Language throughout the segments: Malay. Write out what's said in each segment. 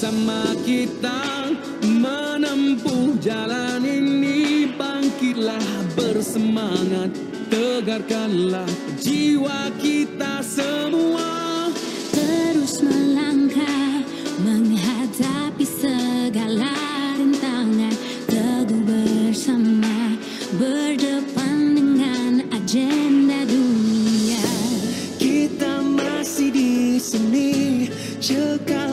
Bersama kita menempuh jalan ini Bangkitlah bersemangat Tegarkanlah jiwa kita semua Terus melangkah menghadapi segala rintangan Teguh bersama berdepan dengan agenda dunia Kita masih di sini cekal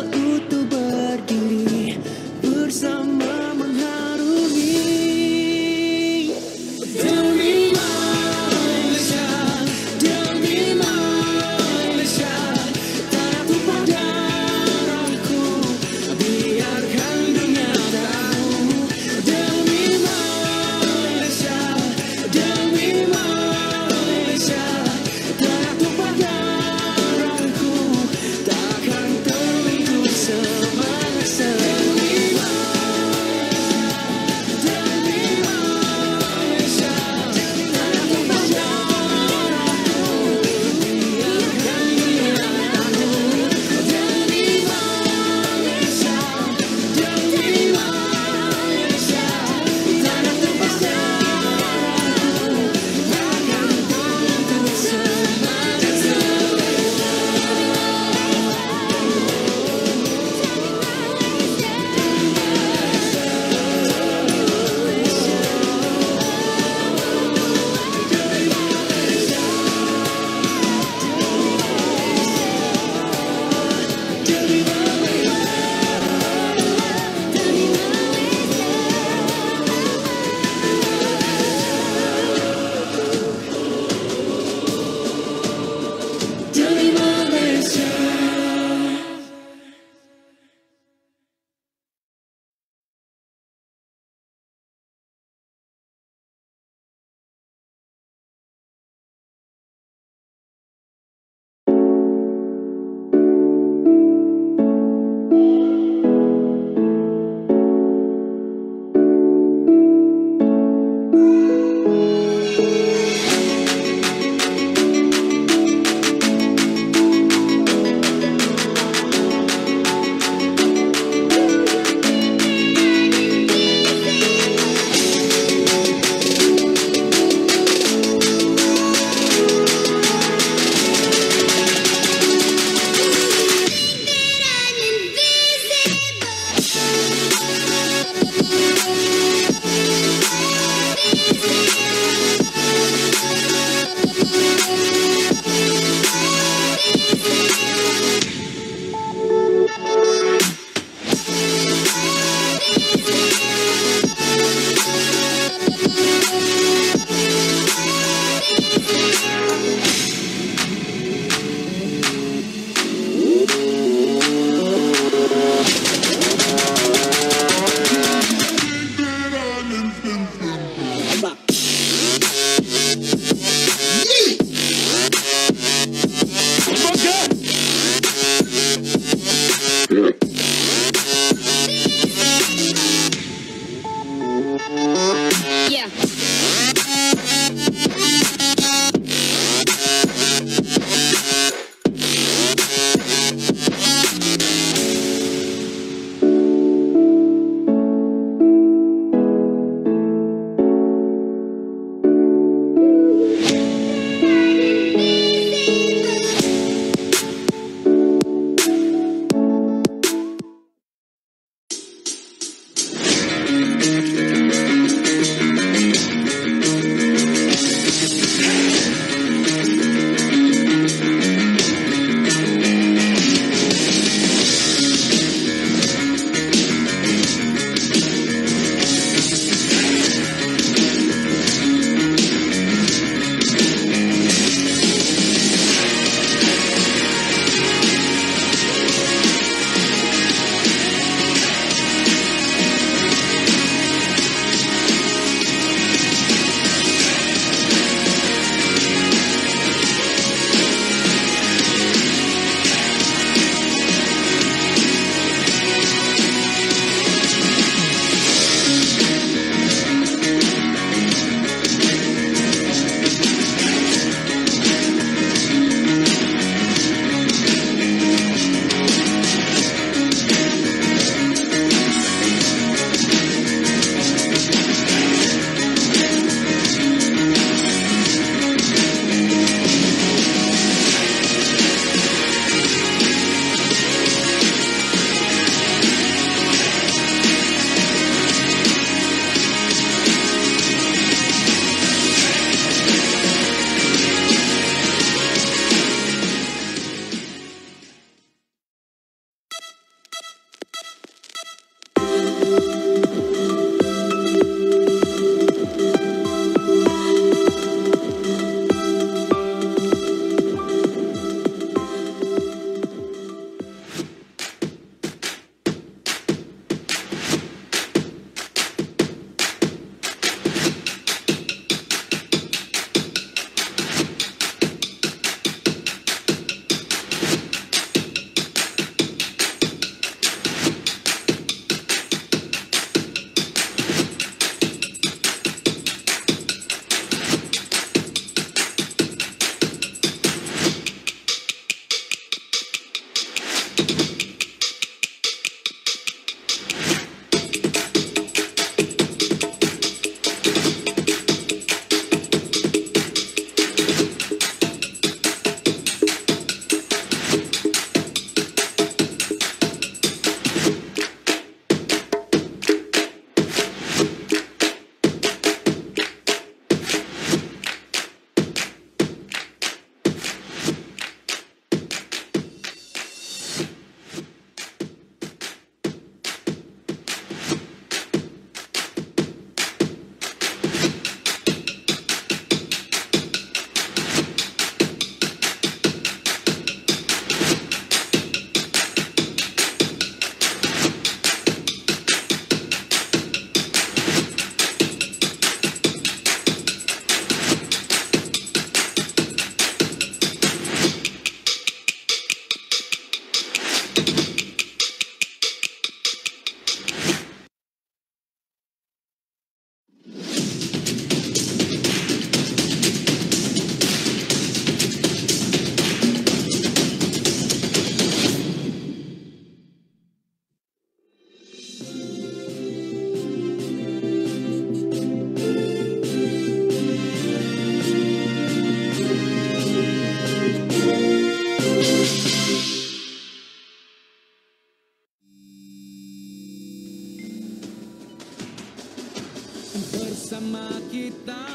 bersama kita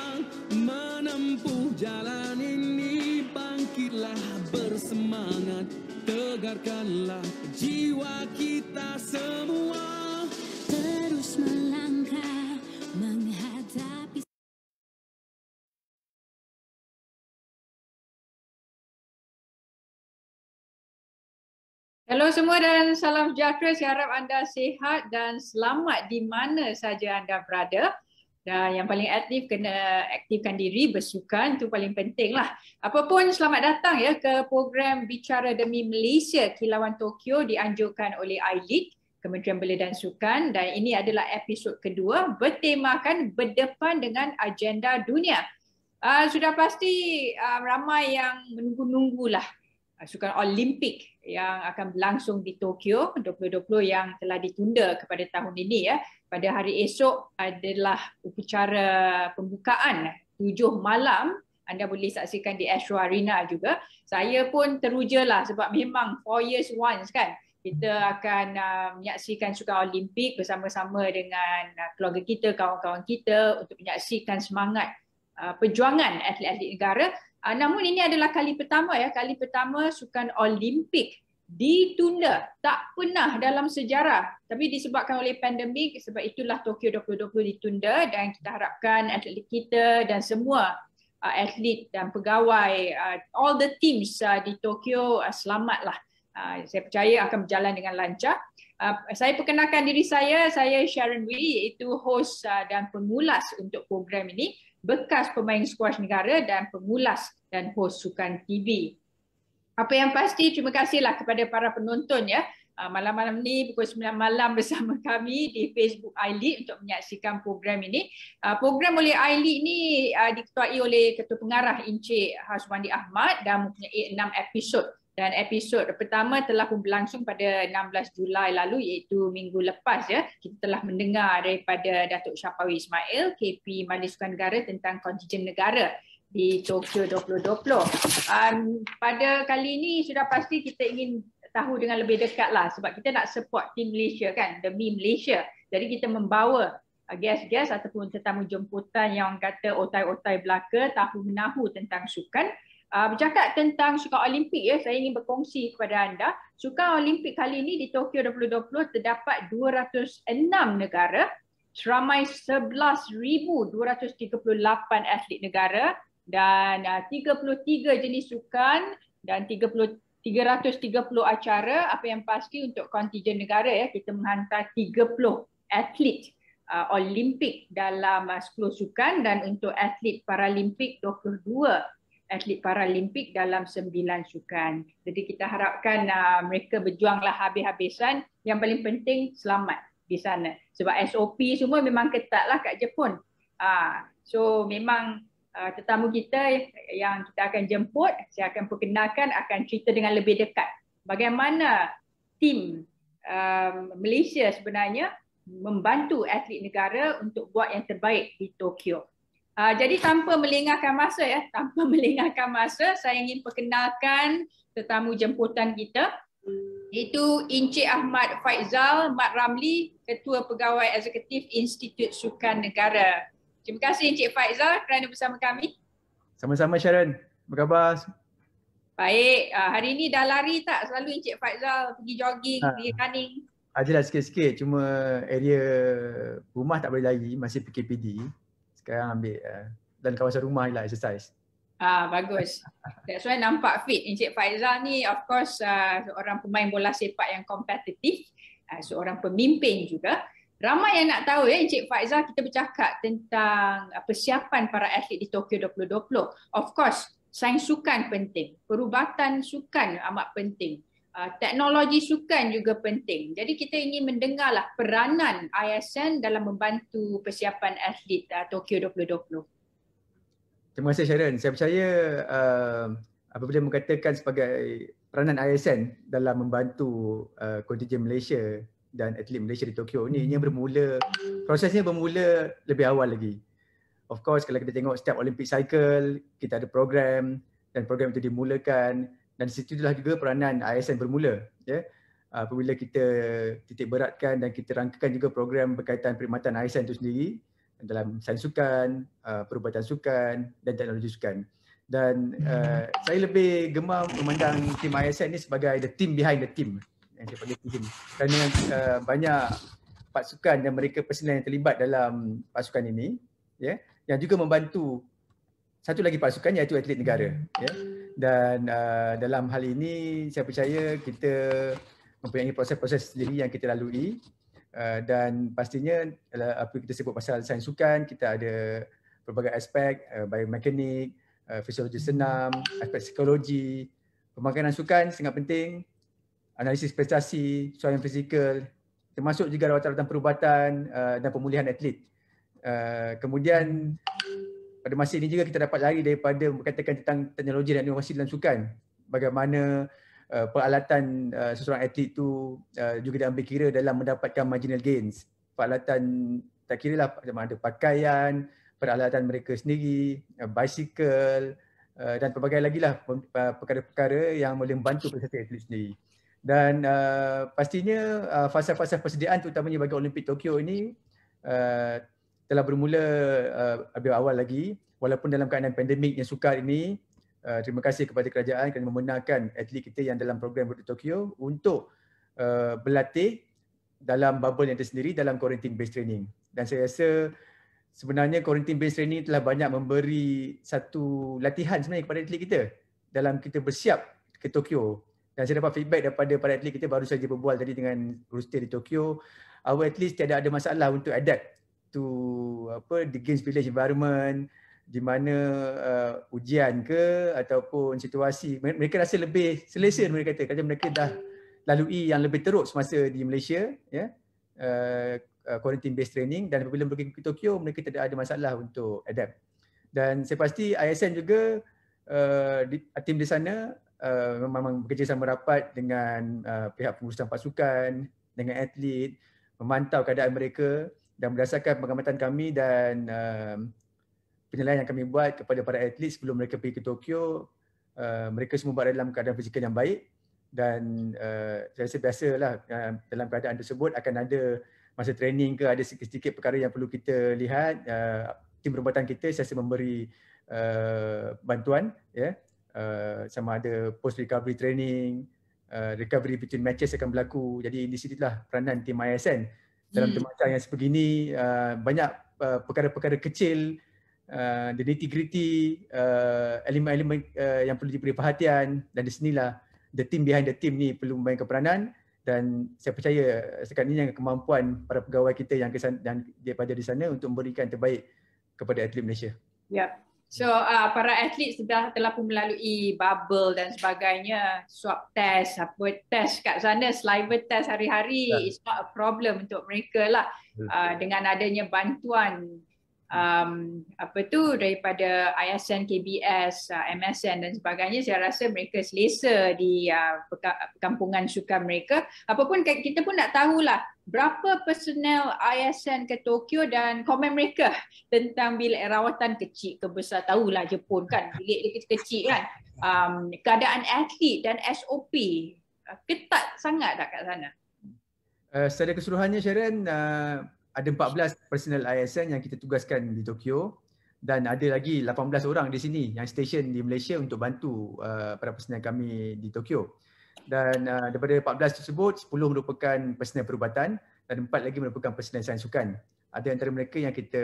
menempuh jalan ini bangkitlah bersemangat tegarkanlah jiwa kita semua terus melangkah menghadapi Hello semua dan salam sejahtera saya harap anda sihat dan selamat di mana saja anda berada dan yang paling aktif kena aktifkan diri bersukan tu paling penting lah. Apa pun selamat datang ya ke program Bicara Demi Malaysia Kilauan Tokyo dianjurkan oleh iLeague Kementerian Belia dan Sukan dan ini adalah episod kedua bertemakan berdepan dengan agenda dunia. Uh, sudah pasti uh, ramai yang menunggu-nunggulah uh, sukan Olimpik yang akan berlangsung di Tokyo 2020 yang telah ditunda kepada tahun ini ya pada hari esok adalah upacara pembukaan eh, tujuh malam anda boleh saksikan di Astro Arena juga. Saya pun teruja lah sebab memang four years once kan kita akan uh, menyaksikan Sukan Olimpik bersama-sama dengan uh, keluarga kita, kawan-kawan kita untuk menyaksikan semangat uh, perjuangan atlet-atlet negara. Uh, namun ini adalah kali pertama ya, kali pertama Sukan Olimpik ditunda tak pernah dalam sejarah tapi disebabkan oleh pandemik sebab itulah Tokyo 2020 ditunda dan kita harapkan atlet kita dan semua uh, atlet dan pegawai uh, all the teams uh, di Tokyo uh, selamatlah uh, saya percaya akan berjalan dengan lancar uh, saya perkenalkan diri saya saya Sharon Wee iaitu host uh, dan pengulas untuk program ini bekas pemain squash negara dan pengulas dan host sukan TV apa yang pasti, terima kasihlah kepada para penonton ya. Ah, malam-malam ni pukul 9 malam bersama kami di Facebook Aili untuk menyaksikan program ini. Ah, program oleh Aili ini ah, diketuai oleh Ketua Pengarah Encik Haswandi Ahmad dan mempunyai 6 episod. Dan episod pertama telah pun berlangsung pada 16 Julai lalu iaitu minggu lepas ya. Kita telah mendengar daripada Datuk Syapawi Ismail, KP Majlis Negara tentang kontijen negara di Tokyo 2020. Um, pada kali ini sudah pasti kita ingin tahu dengan lebih dekat lah sebab kita nak support team Malaysia kan, demi Malaysia. Jadi kita membawa uh, guest-guest ataupun tetamu jemputan yang kata otai-otai belaka tahu menahu tentang sukan. Uh, bercakap tentang sukan Olimpik ya, saya ingin berkongsi kepada anda. Sukan Olimpik kali ini di Tokyo 2020 terdapat 206 negara seramai 11,238 atlet negara dan ah, uh, 33 jenis sukan dan 30 330 acara apa yang pasti untuk kontijen negara ya kita menghantar 30 atlet uh, Olimpik dalam ah, uh, 10 sukan dan untuk atlet Paralimpik 22 atlet paralimpik dalam sembilan sukan. Jadi kita harapkan uh, mereka berjuanglah habis-habisan. Yang paling penting selamat di sana. Sebab SOP semua memang ketatlah kat Jepun. Uh, so memang Uh, tetamu kita yang kita akan jemput, saya akan perkenalkan, akan cerita dengan lebih dekat bagaimana tim um, Malaysia sebenarnya membantu atlet negara untuk buat yang terbaik di Tokyo. Uh, jadi tanpa melengahkan masa ya, tanpa melengahkan masa, saya ingin perkenalkan tetamu jemputan kita itu Encik Ahmad Faizal Mat Ramli, Ketua Pegawai Eksekutif Institut Sukan Negara. Terima kasih Encik Faizal kerana bersama kami. Sama-sama Sharon. Apa khabar? Baik. Uh, hari ini dah lari tak? Selalu Encik Faizal pergi jogging, ha. pergi running. Ada ah, sikit-sikit. Cuma area rumah tak boleh lari. Masih PKPD. Sekarang ambil uh, dan kawasan rumah lah exercise. Ah bagus. That's why nampak fit Encik Faizal ni of course uh, seorang pemain bola sepak yang kompetitif, uh, seorang pemimpin juga. Ramai yang nak tahu ya Encik Faiza kita bercakap tentang ah, persiapan para atlet di Tokyo 2020. Of course, sains sukan penting, perubatan sukan amat penting. Ah, teknologi sukan juga penting. Jadi kita ingin mendengarlah peranan ISN dalam membantu persiapan atlet uh, Tokyo 2020. Terima kasih Sharon. Saya percaya uh, apabila mengatakan sebagai peranan ISN dalam membantu uh, kontinjen Malaysia dan atlet Malaysia di Tokyo ni hmm. yang bermula prosesnya bermula lebih awal lagi. Of course kalau kita tengok setiap Olympic cycle kita ada program dan program itu dimulakan dan situ itulah juga peranan ISN bermula ya. Yeah. Apabila kita titik beratkan dan kita rangkakan juga program berkaitan perkhidmatan ISN itu sendiri dalam sains sukan, uh, perubatan sukan dan teknologi sukan. Dan uh, hmm. saya lebih gemar memandang tim ISN ini sebagai the team behind the team yang daripada SEA kerana uh, banyak pasukan dan mereka personel yang terlibat dalam pasukan ini ya yeah, yang juga membantu satu lagi pasukan iaitu atlet negara ya yeah. dan uh, dalam hal ini saya percaya kita mempunyai proses-proses sendiri yang kita lalui uh, dan pastinya uh, apa kita sebut pasal sains sukan kita ada pelbagai aspek uh, biomekanik uh, fisiologi senam aspek psikologi pemakanan sukan sangat penting analisis prestasi, soalan fizikal, termasuk juga rawatan-rawatan perubatan uh, dan pemulihan atlet. Uh, kemudian pada masa ini juga kita dapat lari daripada berkaitan tentang teknologi dan inovasi dalam sukan. Bagaimana uh, peralatan uh, seseorang atlet itu uh, juga diambil kira dalam mendapatkan marginal gains. Peralatan tak kira lah sama ada pakaian, peralatan mereka sendiri, uh, bicycle uh, dan pelbagai lagi lah uh, perkara-perkara yang boleh membantu peserta atlet sendiri dan uh, pastinya uh, fasa-fasa persediaan terutamanya bagi Olimpik Tokyo ini uh, telah bermula uh, lebih awal lagi walaupun dalam keadaan pandemik yang sukar ini uh, terima kasih kepada kerajaan kerana membenarkan atlet kita yang dalam program di Tokyo untuk uh, berlatih dalam bubble yang tersendiri dalam quarantine based training dan saya rasa sebenarnya quarantine based training telah banyak memberi satu latihan sebenarnya kepada atlet kita dalam kita bersiap ke Tokyo dan saya dapat feedback daripada para atlet kita baru saja berbual tadi dengan Rooster di Tokyo. Our least tiada ada masalah untuk adapt to apa the games village environment di mana uh, ujian ke ataupun situasi mereka rasa lebih selesa mereka kata kerana mereka dah lalui yang lebih teruk semasa di Malaysia ya yeah? Uh, uh, quarantine based training dan apabila mereka ke Tokyo mereka tidak ada masalah untuk adapt dan saya pasti ISN juga uh, di, tim di sana uh, memang bekerjasama rapat dengan uh, pihak pengurusan pasukan, dengan atlet, memantau keadaan mereka dan berdasarkan pengamatan kami dan uh, penilaian yang kami buat kepada para atlet sebelum mereka pergi ke Tokyo, uh, mereka semua berada dalam keadaan fizikal yang baik dan uh, saya rasa biasalah uh, dalam keadaan tersebut akan ada masa training ke ada sedikit-sedikit perkara yang perlu kita lihat uh, tim perubatan kita saya rasa memberi uh, bantuan ya yeah sama eh, ada post recovery training uh, recovery between matches akan berlaku jadi di sinilah peranan tim ISN dalam hmm. tempat yang sebegini uh, banyak uh, perkara-perkara kecil uh, the nitty gritty uh, elemen-elemen uh, yang perlu diberi perhatian dan di sinilah the team behind the team ni perlu memainkan peranan dan saya percaya sekarang ini yang kemampuan para pegawai kita yang kesan, dan daripada di sana untuk memberikan terbaik kepada atlet Malaysia. Ya. Yeah. So uh, para atlet sudah telah pun melalui bubble dan sebagainya, swab test, apa test kat sana, saliva test hari-hari, ya. it's not a problem untuk mereka lah. Uh, dengan adanya bantuan um, apa tu daripada ISN, KBS, uh, MSN dan sebagainya saya rasa mereka selesa di uh, perkampungan sukan mereka. Apapun kan, kita pun nak tahulah berapa personel ISN ke Tokyo dan komen mereka tentang bilik rawatan kecil ke besar tahulah Jepun kan bilik dia kecil kan. Um, keadaan atlet dan SOP uh, ketat sangat tak kat sana? Uh, secara keseluruhannya Sharon, uh, ada 14 personal ISN yang kita tugaskan di Tokyo dan ada lagi 18 orang di sini yang station di Malaysia untuk bantu uh, para personal kami di Tokyo. Dan uh, daripada 14 tersebut, 10 merupakan personal perubatan dan 4 lagi merupakan personal sains sukan. Ada antara mereka yang kita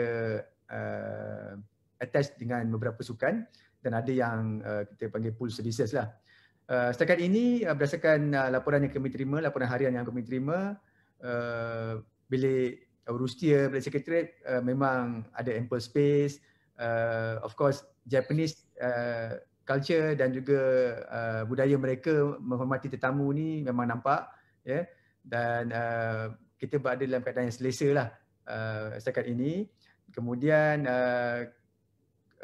uh, attach dengan beberapa sukan dan ada yang uh, kita panggil pool services lah. Uh, setakat ini uh, berdasarkan uh, laporan yang kami terima, laporan harian yang kami terima, uh, bilik Rusia, Black Secretariat uh, memang ada ample space. Uh, of course, Japanese uh, culture dan juga uh, budaya mereka menghormati tetamu ni memang nampak. Yeah? Dan uh, kita berada dalam keadaan yang selesa lah uh, setakat ini. Kemudian uh,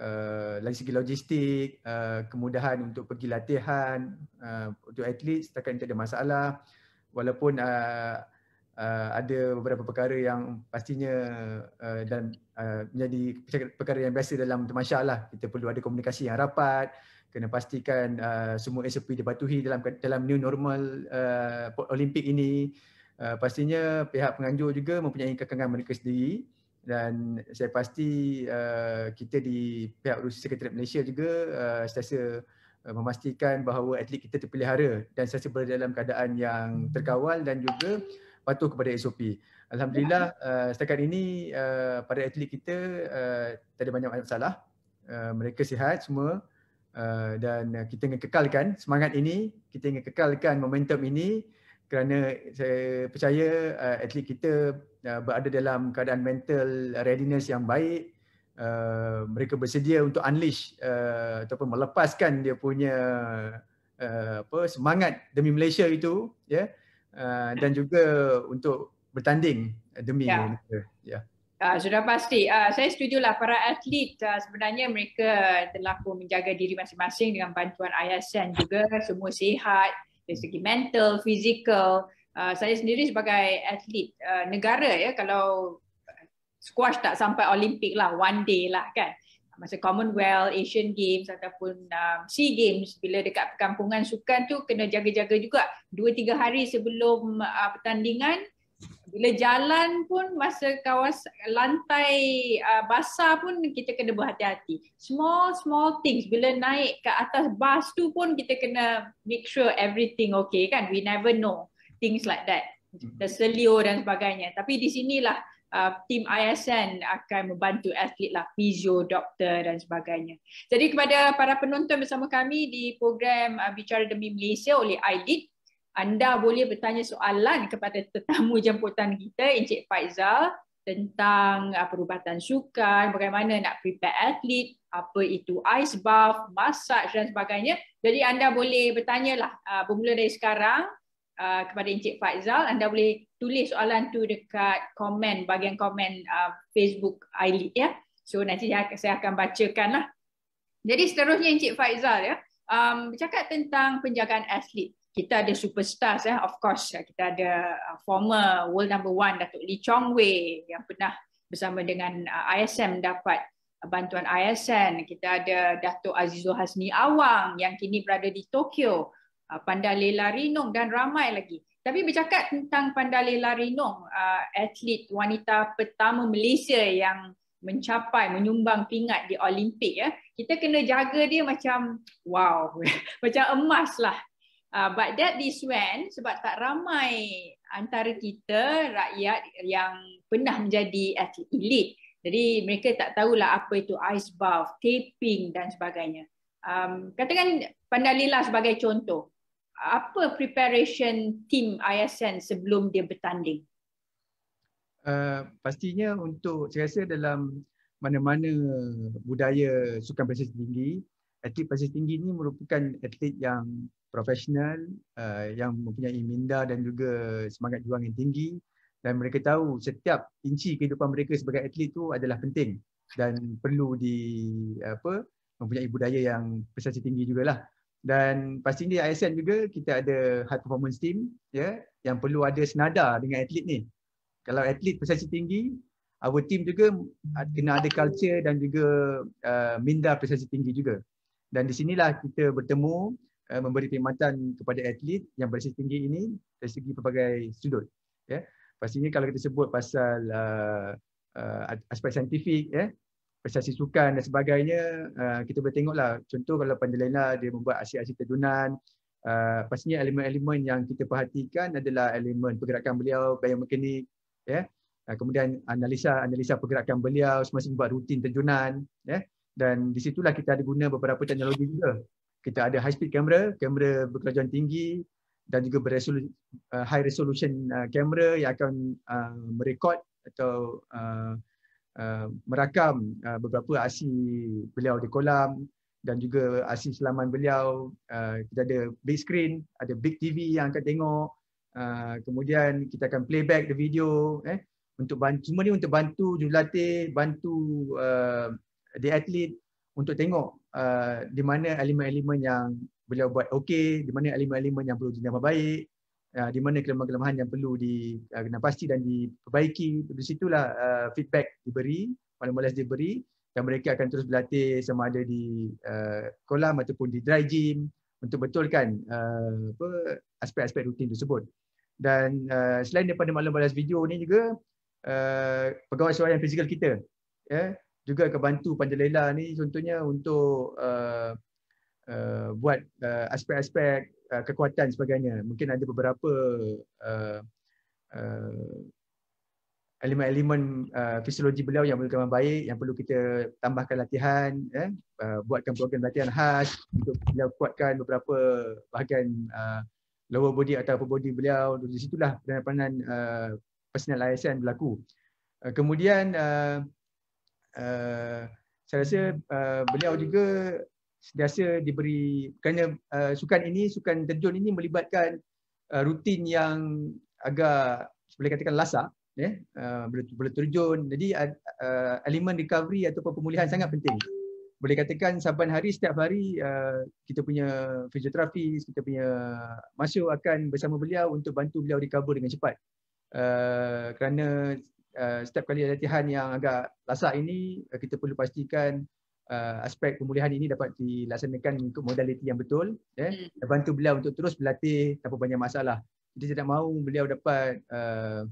uh, dari segi logistik, uh, kemudahan untuk pergi latihan uh, untuk atlet setakat ini tak ada masalah. Walaupun uh, uh, ada beberapa perkara yang pastinya uh, dan uh, menjadi perkara yang biasa dalam termasyak lah. Kita perlu ada komunikasi yang rapat, kena pastikan uh, semua SOP dipatuhi dalam dalam new normal uh, Olimpik ini. Uh, pastinya pihak penganjur juga mempunyai kekangan mereka sendiri dan saya pasti uh, kita di pihak Urusan Sekretariat Malaysia juga uh, setiasa uh, memastikan bahawa atlet kita terpelihara dan sentiasa berada dalam keadaan yang terkawal dan juga uh, patuh kepada SOP. Alhamdulillah yeah. Ya. uh, setakat ini uh, para atlet kita uh, tak ada banyak masalah. Uh, mereka sihat semua uh, dan uh, kita ingin kekalkan semangat ini, kita ingin kekalkan momentum ini kerana saya percaya uh, atlet kita uh, berada dalam keadaan mental readiness yang baik. Uh, mereka bersedia untuk unleash uh, ataupun melepaskan dia punya uh, apa semangat demi Malaysia itu ya. Yeah? uh, dan juga untuk bertanding demi yeah. negara. Yeah. Uh, sudah pasti. Uh, saya lah para atlet uh, sebenarnya mereka telah pun menjaga diri masing-masing dengan bantuan ISN juga. Semua sihat dari segi mental, fizikal. Uh, saya sendiri sebagai atlet uh, negara ya kalau squash tak sampai Olimpik lah one day lah kan masa Commonwealth, Asian Games ataupun um, SEA Games bila dekat perkampungan sukan tu kena jaga-jaga juga 2-3 hari sebelum uh, pertandingan bila jalan pun masa kawas lantai uh, basah pun kita kena berhati-hati small small things bila naik ke atas bas tu pun kita kena make sure everything okay kan we never know things like that mm-hmm. terselio dan sebagainya tapi di sinilah Uh, tim ISN akan membantu atlet lah, fizio, doktor dan sebagainya. Jadi kepada para penonton bersama kami di program uh, Bicara Demi Malaysia oleh IDIT, anda boleh bertanya soalan kepada tetamu jemputan kita Encik Faizal tentang uh, perubatan sukan, bagaimana nak prepare atlet, apa itu ice bath, massage dan sebagainya. Jadi anda boleh bertanyalah uh, bermula dari sekarang Uh, kepada Encik Faizal anda boleh tulis soalan tu dekat komen bahagian komen uh, Facebook Aili ya. So nanti saya akan lah. Jadi seterusnya Encik Faizal ya. Um bercakap tentang penjagaan atlet. Kita ada superstars ya. Of course ya, kita ada uh, former world number one Datuk Lee Chong Wei yang pernah bersama dengan uh, ISM dapat bantuan ISN. Kita ada Datuk Azizul Hasni Awang yang kini berada di Tokyo. Ah, Pandalela Rinong dan ramai lagi. Tapi bercakap tentang Pandalela Rinong, ah, atlet wanita pertama Malaysia yang mencapai menyumbang pingat di Olimpik ya. Kita kena jaga dia macam wow, macam emas lah. Uh, ah, but that is when sebab tak ramai antara kita rakyat yang pernah menjadi atlet elite. Jadi mereka tak tahulah apa itu ice bath, taping dan sebagainya. Um, katakan Pandalela sebagai contoh apa preparation team ISN sebelum dia bertanding? Uh, pastinya untuk saya rasa dalam mana-mana budaya sukan pasir tinggi, atlet pasir tinggi ini merupakan atlet yang profesional, uh, yang mempunyai minda dan juga semangat juang yang tinggi dan mereka tahu setiap inci kehidupan mereka sebagai atlet itu adalah penting dan perlu di apa mempunyai budaya yang prestasi tinggi juga lah dan pastinya ASN juga kita ada high performance team ya yeah, yang perlu ada senada dengan atlet ni. Kalau atlet prestasi tinggi, our team juga kena ada culture dan juga uh, minda prestasi tinggi juga. Dan di sinilah kita bertemu uh, memberi perkhidmatan kepada atlet yang prestasi tinggi ini dari segi pelbagai sudut. Ya. Yeah. Pastinya kalau kita sebut pasal uh, uh, aspek saintifik ya, yeah, prestasi sukan dan sebagainya uh, kita boleh tengoklah contoh kalau Pandelena dia membuat aksi-aksi terjunan uh, pastinya elemen-elemen yang kita perhatikan adalah elemen pergerakan beliau biomekanik ya yeah. uh, kemudian analisa analisa pergerakan beliau semasa membuat rutin terjunan ya yeah. dan di situlah kita ada guna beberapa teknologi juga kita ada high speed kamera kamera berkelajuan tinggi dan juga beresolu- uh, high resolution uh, kamera uh, yang akan uh, merekod atau uh, Uh, merakam uh, beberapa aksi beliau di kolam dan juga aksi selaman beliau uh, kita ada big screen ada big TV yang akan tengok uh, kemudian kita akan playback the video eh untuk bantu semua ni untuk bantu jurulatih bantu uh, the athlete untuk tengok uh, di mana elemen-elemen yang beliau buat okey di mana elemen-elemen yang perlu dinamakan baik uh, di mana kelemahan-kelemahan yang perlu di uh, kena pasti dan diperbaiki di situlah uh, feedback diberi mula-mula diberi dan mereka akan terus berlatih sama ada di uh, kolam ataupun di dry gym untuk betulkan uh, aspek-aspek rutin tersebut dan uh, selain daripada maklum balas video ni juga uh, pegawai suara fizikal kita ya juga akan bantu Pandelela ni contohnya untuk uh, uh, buat uh, aspek-aspek uh, kekuatan sebagainya. Mungkin ada beberapa uh, uh elemen-elemen uh, fisiologi beliau yang berkembang baik yang perlu kita tambahkan latihan, eh, uh, buatkan program latihan khas untuk beliau kuatkan beberapa bahagian uh, lower body atau upper body beliau. Di situlah peranan-peranan uh, personal ASN berlaku. Uh, kemudian uh, uh, saya rasa uh, beliau juga sentiasa diberi kerana uh, sukan ini sukan terjun ini melibatkan uh, rutin yang agak boleh katakan lasak ya yeah, uh, boleh terjun jadi uh, uh, elemen recovery ataupun pemulihan sangat penting boleh katakan saban hari setiap hari uh, kita punya fisioterapi kita punya masuk akan bersama beliau untuk bantu beliau recover dengan cepat uh, kerana uh, setiap kali latihan yang agak lasak ini uh, kita perlu pastikan uh, aspek pemulihan ini dapat dilaksanakan untuk modaliti yang betul eh, hmm. dan bantu beliau untuk terus berlatih tanpa banyak masalah. Jadi tidak mahu beliau dapat uh,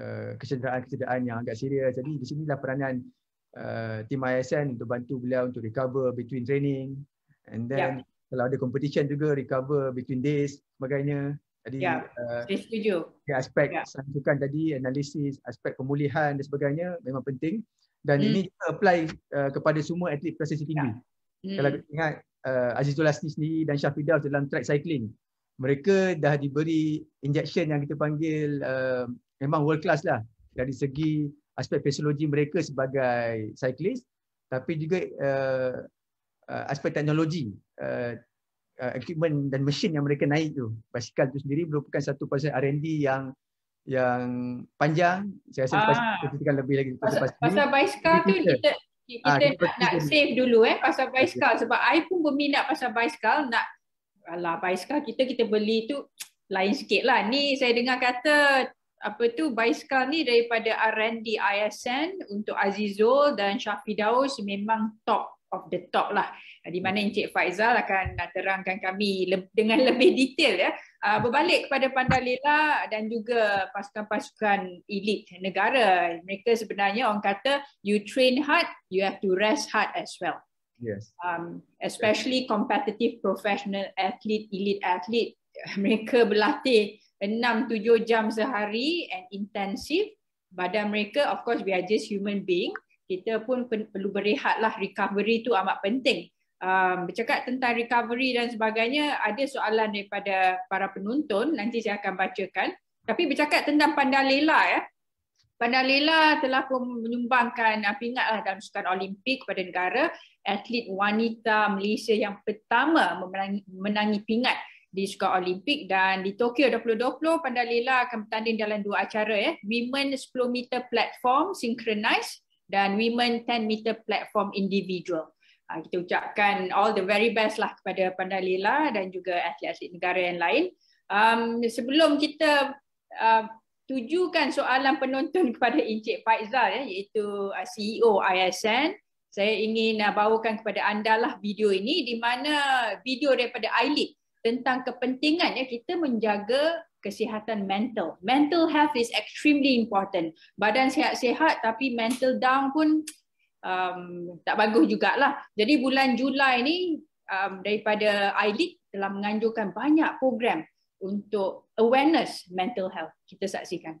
uh, kecederaan-kecederaan yang agak serius. Jadi di sinilah peranan uh, tim ISN untuk bantu beliau untuk recover between training and then yeah. kalau ada competition juga recover between days sebagainya. Jadi yeah. uh, ya, aspek yeah. sanjukan tadi, analisis, aspek pemulihan dan sebagainya memang penting dan hmm. ini juga apply uh, kepada semua atlet prestasi tinggi. Ya. Hmm. Kalau ingat uh, Aziz Tulasni sendiri dan Syah Fidaus dalam track cycling, mereka dah diberi injection yang kita panggil uh, memang world class lah dari segi aspek fisiologi mereka sebagai cyclist tapi juga uh, uh, aspek teknologi uh, uh, equipment dan mesin yang mereka naik tu basikal tu sendiri merupakan satu pasal R&D yang yang panjang saya rasa lepas ah. kita lebih lagi pasal, lepas pasal pasal baiskar tu kita kita, ah, kita, ha, nak, nak save dulu eh pasal baiskar okay. sebab I pun berminat pasal baiskar nak ala baiskar kita kita beli tu lain sikit lah. Ni saya dengar kata apa tu baiskal ni daripada R&D ISN untuk Azizul dan Syafi Daus memang top of the top lah di mana Encik Faizal akan terangkan kami dengan lebih detail ya. Ah, berbalik kepada Pandalela dan juga pasukan-pasukan elit negara, mereka sebenarnya orang kata you train hard, you have to rest hard as well. Yes. Um, especially competitive professional athlete, elite athlete, mereka berlatih 6-7 jam sehari and intensive. Badan mereka, of course, we are just human being. Kita pun perlu berehat lah. Recovery tu amat penting um, bercakap tentang recovery dan sebagainya ada soalan daripada para penonton nanti saya akan bacakan tapi bercakap tentang Pandan Lela ya Pandan Lela telah pun menyumbangkan apa ah, ingatlah dalam sukan Olimpik kepada negara atlet wanita Malaysia yang pertama memenangi, memenangi pingat di Sukan Olimpik dan di Tokyo 2020 Pandan Lela akan bertanding dalam dua acara ya women 10 meter platform synchronized dan women 10 meter platform individual uh, kita ucapkan all the very best lah kepada Pandai Lila dan juga atlet-atlet negara yang lain. Um, sebelum kita uh, tujukan soalan penonton kepada Encik Faizal ya, eh, iaitu uh, CEO ISN, saya ingin uh, bawakan kepada anda lah video ini di mana video daripada ILIT tentang kepentingan ya, kita menjaga kesihatan mental. Mental health is extremely important. Badan sihat-sihat tapi mental down pun um, tak bagus jugalah. Jadi bulan Julai ni um, daripada ILEAD telah menganjurkan banyak program untuk awareness mental health. Kita saksikan.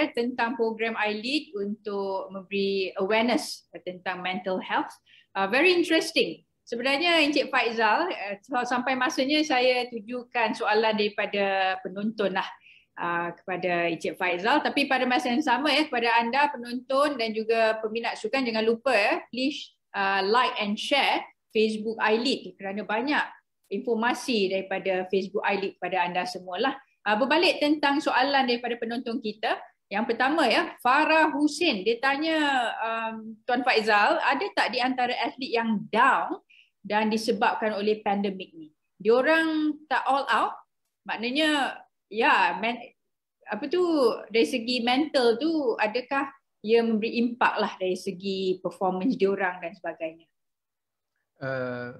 saya tentang program I lead untuk memberi awareness tentang mental health. Uh, very interesting. Sebenarnya Encik Faizal, uh, sampai masanya saya tujukan soalan daripada penonton lah uh, kepada Encik Faizal. Tapi pada masa yang sama ya, kepada anda penonton dan juga peminat sukan, jangan lupa ya, please uh, like and share Facebook I lead kerana banyak informasi daripada Facebook I lead kepada anda semualah. Uh, berbalik tentang soalan daripada penonton kita, yang pertama ya, Farah Husin dia tanya um, Tuan Faizal, ada tak di antara atlet yang down dan disebabkan oleh pandemik ni? Orang tak all out? Maknanya ya, men, apa tu dari segi mental tu adakah ia memberi impak lah dari segi performance dia orang dan sebagainya? Uh,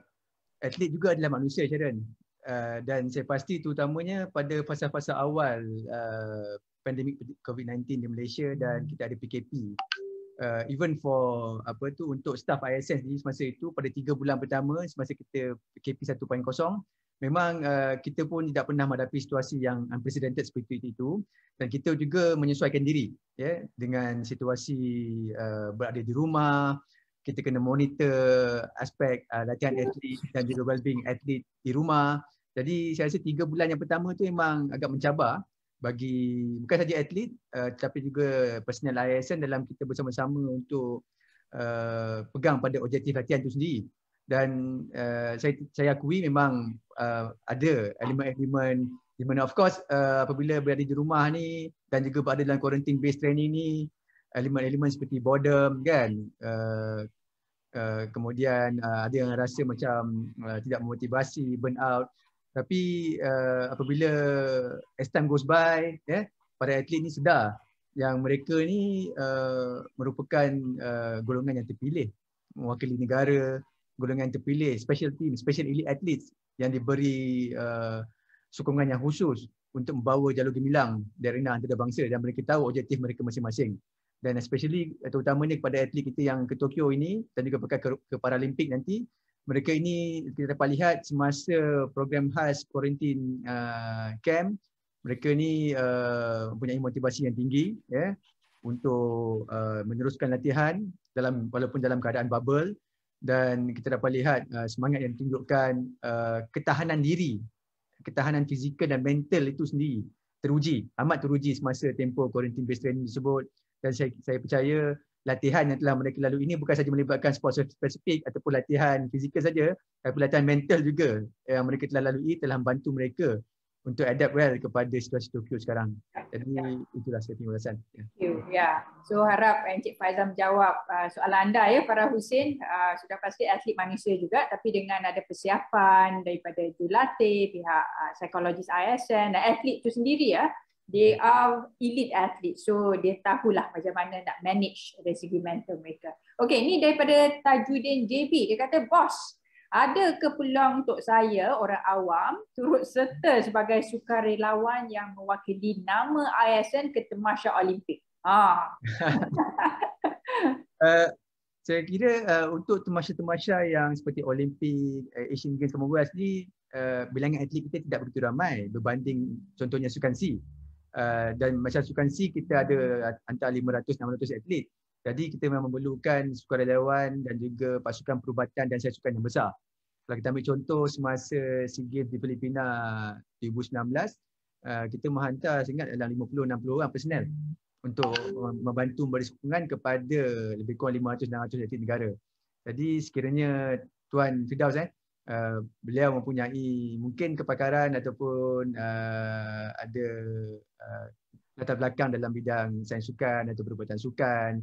atlet juga adalah manusia Sharon. Uh, dan saya pasti terutamanya pada fasa-fasa awal uh, pandemik COVID-19 di Malaysia dan hmm. kita ada PKP. Uh, even for apa tu untuk staff ISS ni semasa itu pada 3 bulan pertama semasa kita PKP 1.0 memang uh, kita pun tidak pernah menghadapi situasi yang unprecedented seperti itu dan kita juga menyesuaikan diri ya yeah, dengan situasi uh, berada di rumah kita kena monitor aspek uh, latihan atlet dan juga well-being atlet di rumah jadi saya rasa 3 bulan yang pertama tu memang agak mencabar bagi bukan saja atlet uh, tetapi juga personal ISN dalam kita bersama-sama untuk uh, pegang pada objektif latihan itu sendiri dan uh, saya saya akui memang uh, ada elemen-elemen di mana of course uh, apabila berada di rumah ni dan juga berada dalam quarantine based training ni elemen-elemen seperti boredom kan uh, uh, kemudian uh, ada yang rasa macam uh, tidak memotivasi burn out tapi uh, apabila as time goes by yeah, para atlet ni sedar yang mereka ni uh, merupakan uh, golongan yang terpilih mewakili negara golongan yang terpilih special team special elite athletes yang diberi uh, sokongan yang khusus untuk membawa jalur gemilang di arena antarabangsa dan mereka tahu objektif mereka masing-masing dan especially terutamanya kepada atlet kita yang ke Tokyo ini dan juga bekal ke Paralimpik nanti mereka ini kita dapat lihat semasa program khas quarantine uh, camp mereka ini uh, mempunyai motivasi yang tinggi ya yeah, untuk uh, meneruskan latihan dalam walaupun dalam keadaan bubble dan kita dapat lihat uh, semangat yang tunjukkan uh, ketahanan diri ketahanan fizikal dan mental itu sendiri teruji amat teruji semasa tempoh quarantine based training tersebut dan saya saya percaya latihan yang telah mereka lalui ini bukan saja melibatkan sport spesifik ataupun latihan fizikal saja tapi latihan mental juga yang mereka telah lalui telah membantu mereka untuk adapt well kepada situasi Tokyo sekarang. Jadi itulah saya punya ulasan. Ya. ya. So harap eh, Encik Faizal menjawab uh, soalan anda ya Farah Husin. Uh, sudah pasti atlet manusia juga tapi dengan ada persiapan daripada itu latih, pihak uh, psikologis ISN dan atlet itu sendiri ya they are elite athletes. So dia tahulah macam mana nak manage dari segi mental mereka. Okay, ni daripada Tajuddin JB. Dia kata, bos, ada ke peluang untuk saya, orang awam, turut serta sebagai sukarelawan yang mewakili nama ISN ke Temasha Olimpik? Ha. uh, saya kira uh, untuk temasha-temasha yang seperti Olimpik, uh, Asian Games Commonwealth ni, Uh, bilangan atlet kita tidak begitu ramai berbanding contohnya Sukansi uh, dan macam sukan C kita ada antara 500-600 atlet jadi kita memang memerlukan sukarelawan dan juga pasukan perubatan dan sukan yang besar kalau kita ambil contoh semasa SEA Games di Filipina 2019 uh, kita menghantar seingat dalam 50-60 orang personel untuk membantu memberi sokongan kepada lebih kurang 500-600 atlet negara jadi sekiranya Tuan Fidaus eh, uh, beliau mempunyai mungkin kepakaran ataupun uh, ada uh, latar belakang dalam bidang sains sukan atau perubatan sukan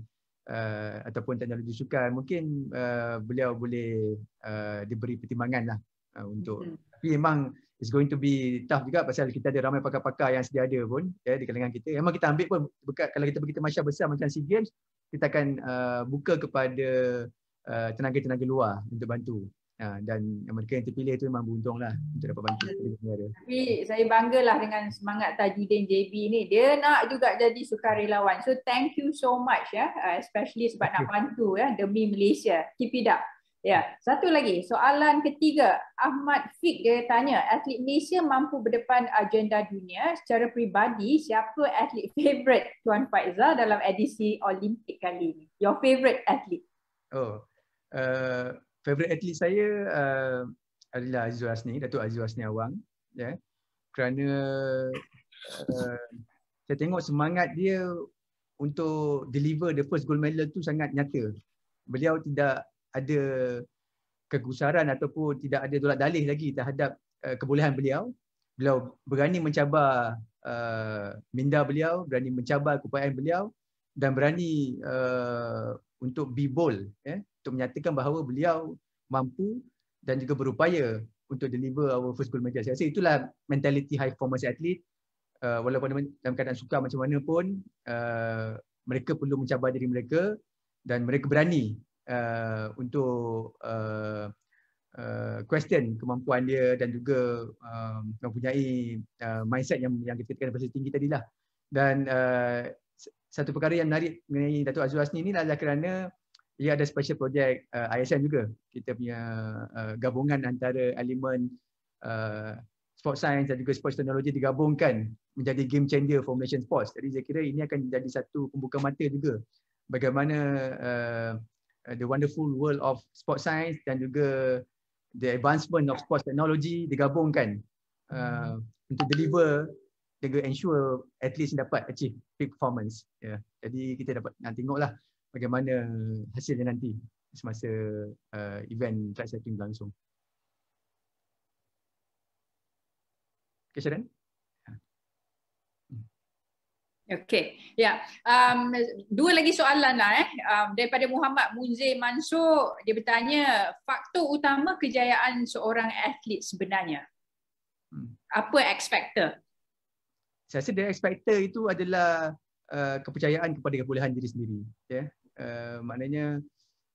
uh, ataupun teknologi sukan mungkin uh, beliau boleh uh, diberi pertimbangan lah uh, untuk mm-hmm. tapi memang it's going to be tough juga pasal kita ada ramai pakar-pakar yang sedia ada pun ya di kalangan kita memang kita ambil pun bekat kalau kita pergi masyarakat besar macam SEA Games kita akan uh, buka kepada uh, tenaga-tenaga luar untuk bantu Ha, dan mereka yang terpilih tu memang beruntung lah untuk dapat bantuan dari negara. Tapi saya banggalah dengan semangat Tajuddin JB ni. Dia nak juga jadi sukarelawan. So thank you so much ya. Ah, especially sebab nak bantu ya demi Malaysia. Keep it up. Ya. Satu lagi, soalan ketiga. Ahmad Fik dia tanya, atlet Malaysia mampu berdepan agenda dunia secara peribadi, siapa atlet favorite Tuan Faizal dalam edisi Olimpik kali ini? Your favorite atlet? Oh, uh, favorite atlet saya uh, adalah Azizul Hasni, Datuk Azizul Hasni Awang. Ya. Yeah. Kerana uh, saya tengok semangat dia untuk deliver the first gold medal tu sangat nyata. Beliau tidak ada kegusaran ataupun tidak ada tolak dalih lagi terhadap uh, kebolehan beliau. Beliau berani mencabar uh, minda beliau, berani mencabar keupayaan beliau dan berani uh, untuk be bold eh, untuk menyatakan bahawa beliau mampu dan juga berupaya untuk deliver our first gold medal. Saya rasa itulah mentality high performance athlete uh, walaupun dalam keadaan suka macam mana pun uh, mereka perlu mencabar diri mereka dan mereka berani uh, untuk uh, Uh, question kemampuan dia dan juga uh, mempunyai uh, mindset yang yang kita katakan tinggi tadi lah dan uh, satu perkara yang menarik mengenai Datuk Azwar Hasni ni adalah kerana dia ada special project uh, ISM juga. Kita punya uh, gabungan antara elemen uh, sport science dan juga sport technology digabungkan menjadi game changer for Malaysian sports. Jadi saya kira ini akan jadi satu pembuka mata juga bagaimana uh, the wonderful world of sport science dan juga the advancement of sports technology digabungkan uh, hmm. untuk deliver jaga ensure at least dapat achieve peak performance. Yeah. Jadi kita dapat nak tengoklah bagaimana hasilnya nanti semasa uh, event track cycling berlangsung. Okay, Sharon? Okay, ya. Yeah. Um, dua lagi soalan lah eh. Um, daripada Muhammad Munzir Mansur, dia bertanya, faktor utama kejayaan seorang atlet sebenarnya? Hmm. Apa X factor? saya rasa the expector itu adalah uh, kepercayaan kepada kebolehan diri sendiri ya uh, maknanya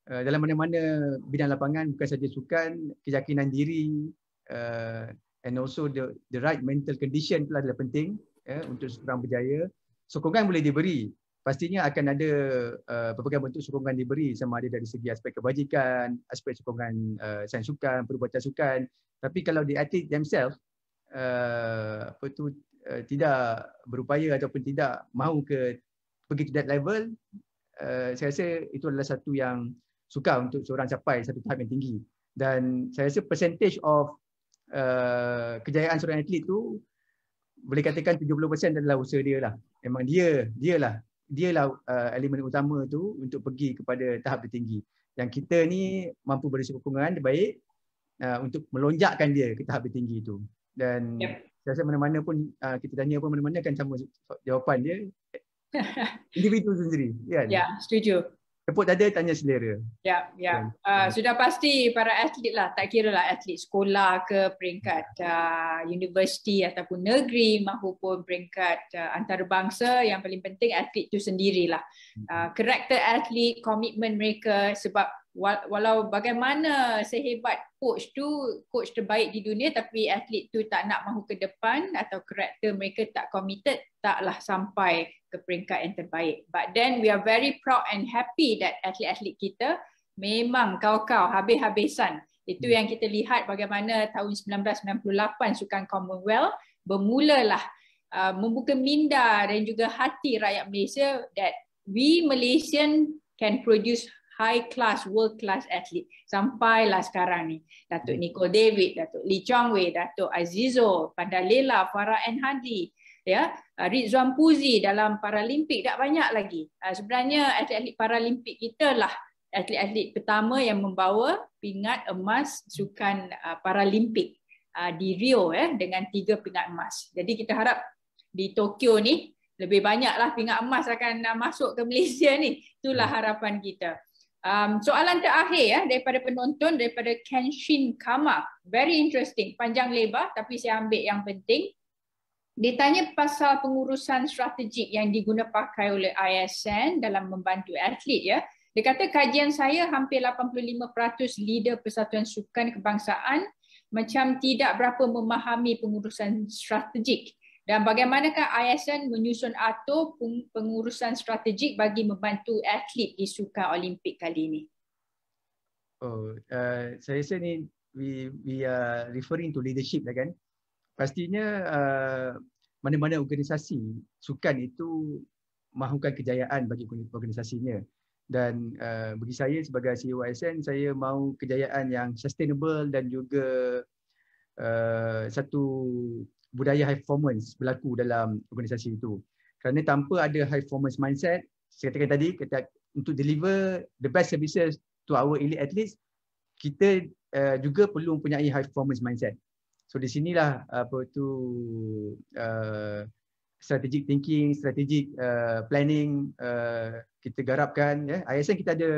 uh, dalam mana-mana bidang lapangan bukan saja sukan keyakinan diri uh, and also the the right mental condition pula adalah penting yeah, untuk seorang berjaya sokongan boleh diberi pastinya akan ada pelbagai uh, bentuk sokongan diberi sama ada dari segi aspek kebajikan aspek sokongan uh, sains sukan perubatan sukan tapi kalau di atlet themselves uh, apa tu Eh, tidak berupaya ataupun tidak mahu ke pergi to that level, uh, saya rasa itu adalah satu yang sukar untuk seorang capai satu tahap yang tinggi. Dan saya rasa percentage of uh, kejayaan seorang atlet tu boleh katakan 70% adalah usaha dia lah. Memang dia, dia lah. Dia lah uh, elemen utama tu untuk pergi kepada tahap tertinggi. Yang kita ni mampu beri sokongan baik uh, untuk melonjakkan dia ke tahap tertinggi tu. Dan yep saya rasa mana-mana pun uh, kita tanya pun mana-mana akan sama jawapan dia individu sendiri kan? ya yeah, setuju Tepuk dada tanya selera. Ya, ya. Uh, sudah pasti para atlet lah, tak kira lah atlet sekolah ke peringkat uh, universiti ataupun negeri maupun peringkat uh, antarabangsa yang paling penting atlet itu sendirilah. Uh, karakter atlet, komitmen mereka sebab walau bagaimana sehebat coach tu coach terbaik di dunia tapi atlet tu tak nak mahu ke depan atau karakter mereka tak committed taklah sampai ke peringkat yang terbaik but then we are very proud and happy that atlet-atlet kita memang kau-kau habis-habisan itu hmm. yang kita lihat bagaimana tahun 1998 sukan commonwealth bermulalah uh, membuka minda dan juga hati rakyat Malaysia that we Malaysian can produce high class, world class athlete sampailah sekarang ni. Datuk hmm. Nicole David, Datuk Lee Chong Wei, Datuk Azizo, Pandalela, Farah and Hadi, ya, uh, Rizwan Puzi dalam Paralimpik, tak banyak lagi. Uh, sebenarnya atlet-atlet Paralimpik kita lah atlet-atlet pertama yang membawa pingat emas sukan uh, Paralimpik di Rio eh, dengan tiga pingat emas. Jadi kita harap di Tokyo ni lebih banyaklah pingat emas akan masuk ke Malaysia ni. Itulah hmm. harapan kita. Um, soalan terakhir ya daripada penonton daripada Kenshin Kama. Very interesting. Panjang lebar tapi saya ambil yang penting. ditanya pasal pengurusan strategik yang diguna pakai oleh ISN dalam membantu atlet ya. Dia kata kajian saya hampir 85% leader persatuan sukan kebangsaan macam tidak berapa memahami pengurusan strategik dan bagaimanakah ISN menyusun atau pengurusan strategik bagi membantu atlet di Sukan Olimpik kali ini? Oh, uh, saya rasa ni we we are referring to leadership lah kan. Pastinya uh, mana-mana organisasi sukan itu mahukan kejayaan bagi organisasinya. Dan uh, bagi saya sebagai CEO ISN, saya mahu kejayaan yang sustainable dan juga Eh, satu budaya high performance berlaku dalam organisasi itu. Kerana tanpa ada high performance mindset, saya katakan tadi, kata, untuk deliver the best services to our elite athletes, kita uh, juga perlu mempunyai high performance mindset. So di sinilah apa tu uh, strategic thinking, strategic uh, planning uh, kita garapkan. Ya. Yeah. ISN kita ada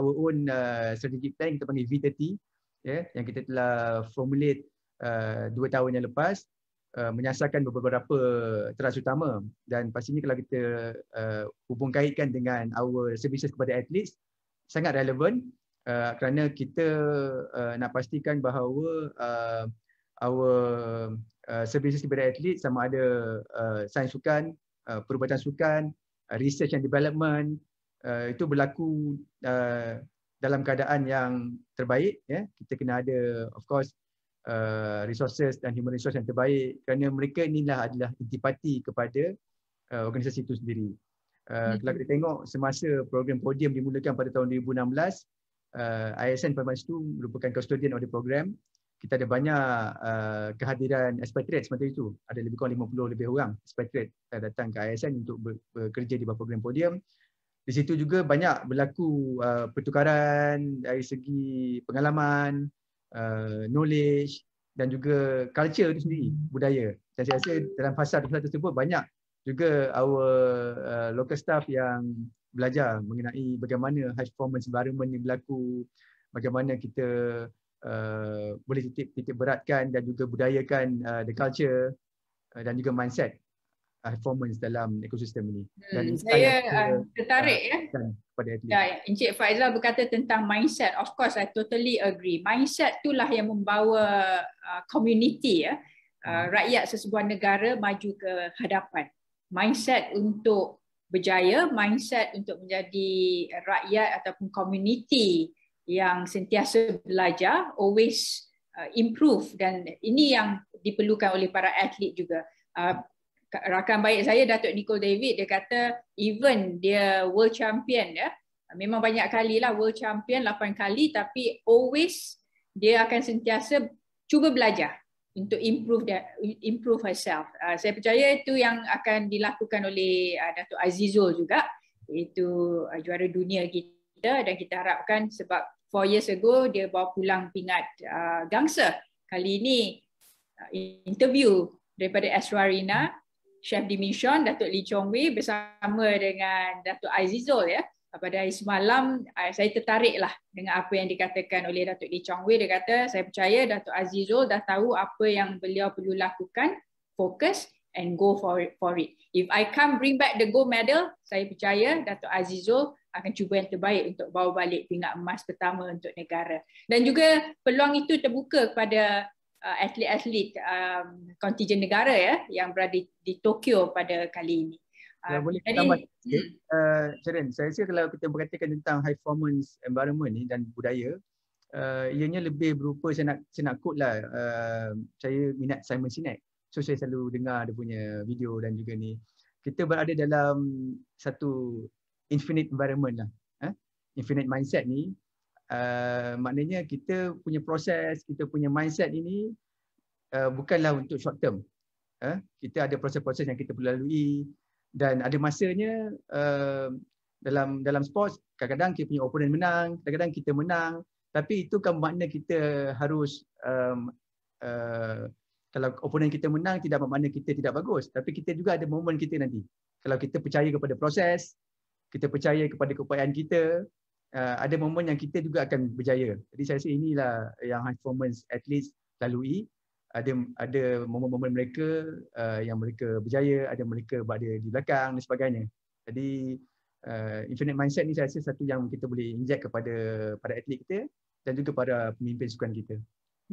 our own uh, strategic plan kita panggil V30 ya, yeah, yang kita telah formulate Uh, dua tahun yang lepas uh, menyasarkan beberapa teras utama dan pastinya kalau kita uh, hubung kaitkan dengan our services kepada atlet sangat relevan uh, kerana kita uh, nak pastikan bahawa uh, our uh, services kepada atlet sama ada uh, sains sukan, uh, perubatan sukan, uh, research and development uh, itu berlaku uh, dalam keadaan yang terbaik ya kita kena ada of course uh, resources dan human resource yang terbaik kerana mereka inilah adalah intipati kepada uh, organisasi itu sendiri. Uh, hmm. Kalau kita tengok semasa program podium dimulakan pada tahun 2016, uh, ISN pada masa itu merupakan custodian of the program. Kita ada banyak uh, kehadiran expatriate semasa itu. Ada lebih kurang 50 lebih orang expatriate uh, datang ke ISN untuk bekerja di bawah program podium. Di situ juga banyak berlaku uh, pertukaran dari segi pengalaman, uh, knowledge dan juga culture itu sendiri, budaya. Dan saya rasa dalam fasa fasa tersebut banyak juga our uh, local staff yang belajar mengenai bagaimana high performance environment yang berlaku, bagaimana kita uh, boleh titik-titik beratkan dan juga budayakan uh, the culture uh, dan juga mindset uh, Uh, performance dalam ekosistem ini. Hmm, dan saya uh, tertarik uh, ya. Kepada ya, Encik Faizal berkata tentang mindset. Of course, I totally agree. Mindset itulah yang membawa uh, community ya, uh, hmm. rakyat sesebuah negara maju ke hadapan. Mindset untuk berjaya, mindset untuk menjadi rakyat ataupun community yang sentiasa belajar, always uh, improve dan ini yang diperlukan oleh para atlet juga. Uh, rakan baik saya Datuk Nicole David dia kata even dia world champion ya memang banyak kali lah world champion 8 kali tapi always dia akan sentiasa cuba belajar untuk improve dia improve herself. Ah, saya percaya itu yang akan dilakukan oleh ah, Datuk Azizul juga iaitu ah, juara dunia kita dan kita harapkan sebab 4 years ago dia bawa pulang pingat gangsa. Kali ini interview daripada Aswarina Chef Dimishon, Datuk Lee Chong Wei bersama dengan Datuk Azizul ya. Pada hari semalam eh, saya tertariklah dengan apa yang dikatakan oleh Datuk Lee Chong Wei. Dia kata saya percaya Datuk Azizul dah tahu apa yang beliau perlu lakukan, fokus and go for it, for it. If I can bring back the gold medal, saya percaya Datuk Azizul akan cuba yang terbaik untuk bawa balik pingat emas pertama untuk negara. Dan juga peluang itu terbuka kepada uh, atlet-atlet um, kontijen negara ya yang berada di Tokyo pada kali ini. Ya, uh, boleh jadi, tambah sikit. Hmm. Uh, Sharon, saya rasa kalau kita berkatakan tentang high performance environment ni dan budaya, uh, ianya lebih berupa saya nak, saya nak quote lah, uh, saya minat Simon Sinek. So saya selalu dengar dia punya video dan juga ni. Kita berada dalam satu infinite environment lah. Eh? Infinite mindset ni, Eh, maknanya kita punya proses, kita punya mindset ini uh, bukanlah untuk short term. Uh, kita ada proses-proses yang kita perlu lalui dan ada masanya uh, dalam dalam sports kadang-kadang kita punya opponent menang, kadang-kadang kita menang tapi itu kan makna kita harus um, uh, kalau opponent kita menang tidak bermakna kita tidak bagus tapi kita juga ada momen kita nanti kalau kita percaya kepada proses kita percaya kepada keupayaan kita Uh, ada momen yang kita juga akan berjaya. Jadi saya rasa inilah yang high performance least lalui. Ada ada momen-momen mereka uh, yang mereka berjaya, ada mereka berada di belakang dan sebagainya. Jadi uh, infinite mindset ni saya rasa satu yang kita boleh inject kepada para atlet kita dan juga para pemimpin sukan kita.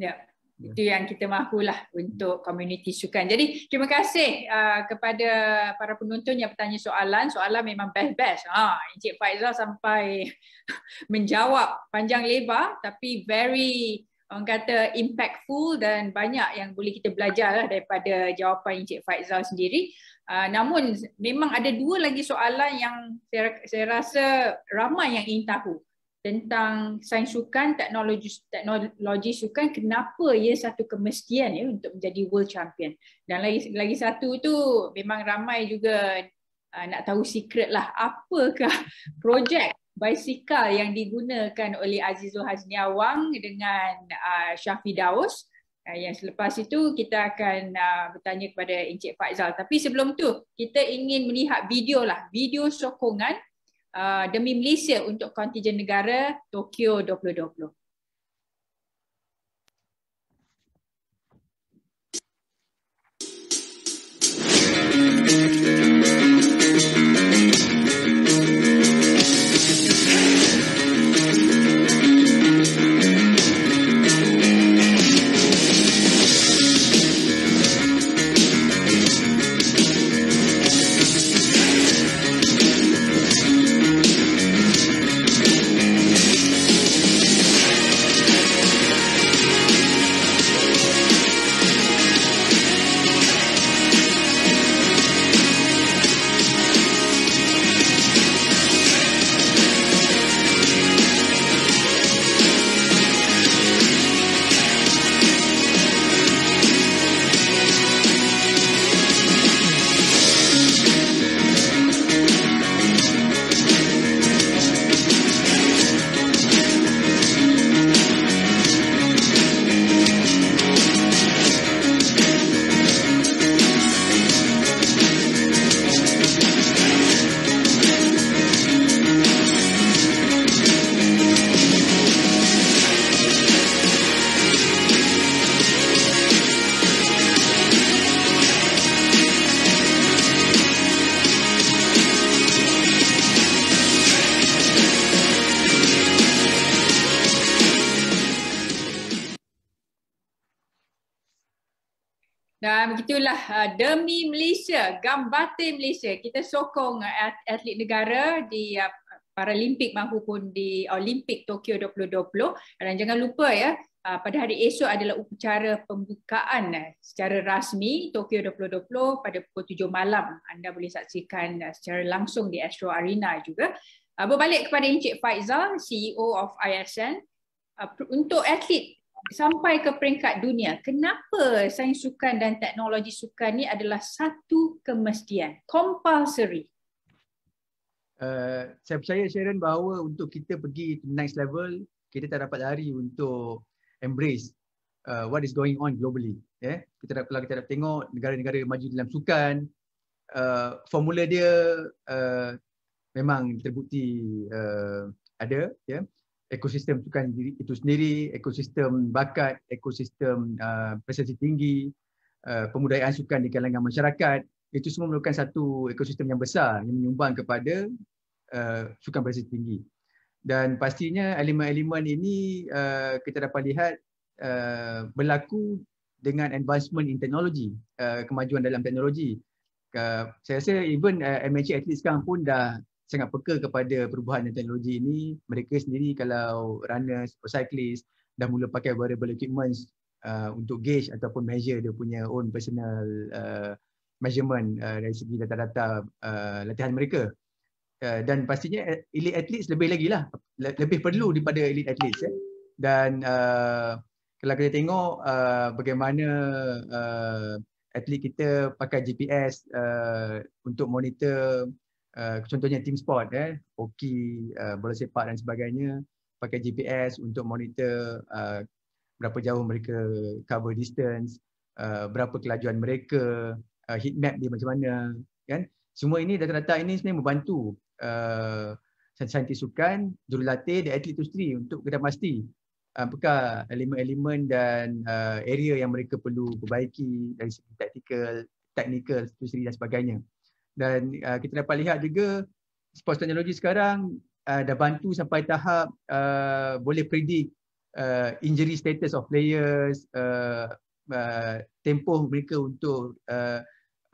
Ya. Yeah. Ya. itu yang kita mahulah untuk komuniti sukan. Jadi terima kasih uh, kepada para penonton yang bertanya soalan. Soalan memang best-best. Ha, Encik Faizal sampai menjawab panjang lebar tapi very orang kata impactful dan banyak yang boleh kita belajar daripada jawapan Encik Faizal sendiri. Uh, namun memang ada dua lagi soalan yang saya rasa ramai yang ingin tahu tentang sains sukan teknologi teknologi sukan kenapa ia satu kemestian ya untuk menjadi world champion dan lagi lagi satu tu memang ramai juga uh, nak tahu secret lah apakah projek bicycle yang digunakan oleh Azizul Hazni Awang dengan uh, ah, Syafi Daus uh, yang selepas itu kita akan uh, bertanya kepada Encik Faizal tapi sebelum tu kita ingin melihat video lah video sokongan Ah, demi Malaysia untuk kontijen negara Tokyo 2020. Team Malaysia kita sokong uh, atlet negara di uh, Paralimpik maupun di Olimpik Tokyo 2020 dan jangan lupa ya uh, pada hari esok adalah upacara pembukaan secara rasmi Tokyo 2020 pada pukul 7 malam anda boleh saksikan secara langsung di Astro Arena juga uh, berbalik kepada Encik Faizal CEO of ISN untuk atlet sampai ke peringkat dunia. Kenapa sains sukan dan teknologi sukan ni adalah satu kemestian, compulsory? Uh, saya percaya Sharon bahawa untuk kita pergi next level, kita tak dapat lari untuk embrace uh, what is going on globally. Yeah? Kita dapat, kalau kita dapat tengok negara-negara maju dalam sukan, uh, formula dia uh, memang terbukti uh, ada. Yeah? ekosistem sukan diri itu sendiri, ekosistem bakat, ekosistem uh, ah, prestasi tinggi, uh, pemudayaan sukan di kalangan masyarakat, itu semua memerlukan satu ekosistem yang besar yang menyumbang kepada uh, sukan prestasi tinggi. Dan pastinya elemen-elemen ini uh, kita dapat lihat uh, berlaku dengan advancement in technology, uh, kemajuan dalam teknologi. Uh, saya rasa even uh, MHA atlet sekarang pun dah sangat peka kepada perubahan dan teknologi ini mereka sendiri kalau runners atau cyclist dah mula pakai wearable equipment uh, untuk gauge ataupun measure dia punya own personal uh, measurement uh, dari segi data-data uh, latihan mereka uh, dan pastinya elite athletes lebih lagi lah lebih perlu daripada elite athletes eh. dan uh, kalau kita tengok uh, bagaimana uh, atlet kita pakai GPS uh, untuk monitor uh, contohnya team sport eh hoki uh, bola sepak dan sebagainya pakai GPS untuk monitor uh, berapa jauh mereka cover distance uh, berapa kelajuan mereka uh, heat map dia macam mana kan semua ini data-data ini sebenarnya membantu uh, saintis sukan jurulatih dan atlet industri untuk kita pasti apakah elemen-elemen dan uh, area yang mereka perlu perbaiki dari segi taktikal, technical, technical dan sebagainya dan uh, kita dapat lihat juga sports teknologi sekarang uh, dah bantu sampai tahap uh, boleh predict uh, injury status of players uh, uh, tempoh mereka untuk uh,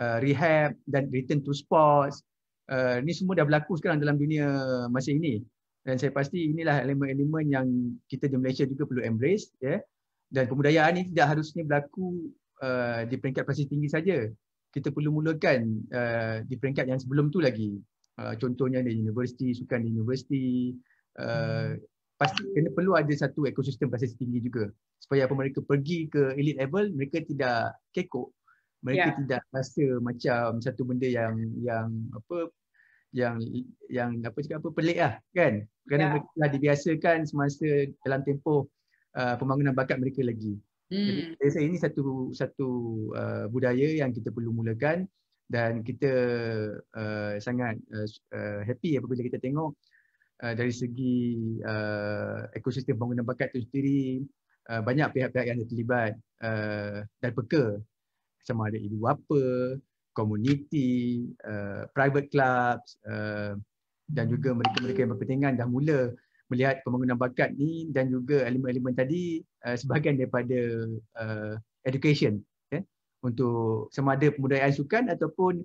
uh, rehab dan return to sports uh, ni semua dah berlaku sekarang dalam dunia masa ini dan saya pasti inilah elemen-elemen yang kita di Malaysia juga perlu embrace ya yeah? dan pembudayaan ini tidak harusnya berlaku uh, di peringkat pasti tinggi saja kita perlu mulakan uh, di peringkat yang sebelum tu lagi. Uh, contohnya di universiti, sukan di universiti. Uh, hmm. Pasti kena perlu ada satu ekosistem basis tinggi juga. Supaya apa mereka pergi ke elite level, mereka tidak kekok. Mereka yeah. tidak rasa macam satu benda yang yang apa yang yang apa cakap apa pelik lah kan kerana yeah. mereka telah dibiasakan semasa dalam tempoh uh, pembangunan bakat mereka lagi Hmm. Jadi saya ini satu satu uh, budaya yang kita perlu mulakan dan kita uh, sangat uh, uh, happy apabila kita tengok uh, dari segi uh, ekosistem pembangunan bakat itu sendiri uh, banyak pihak-pihak yang terlibat uh, dan peka sama ada ibu bapa, komuniti, uh, private clubs uh, dan juga mereka-mereka yang berkepentingan dah mula melihat pembangunan bakat ni dan juga elemen-elemen tadi uh, sebahagian daripada uh, education okay? Ya. untuk sama ada pemudahan sukan ataupun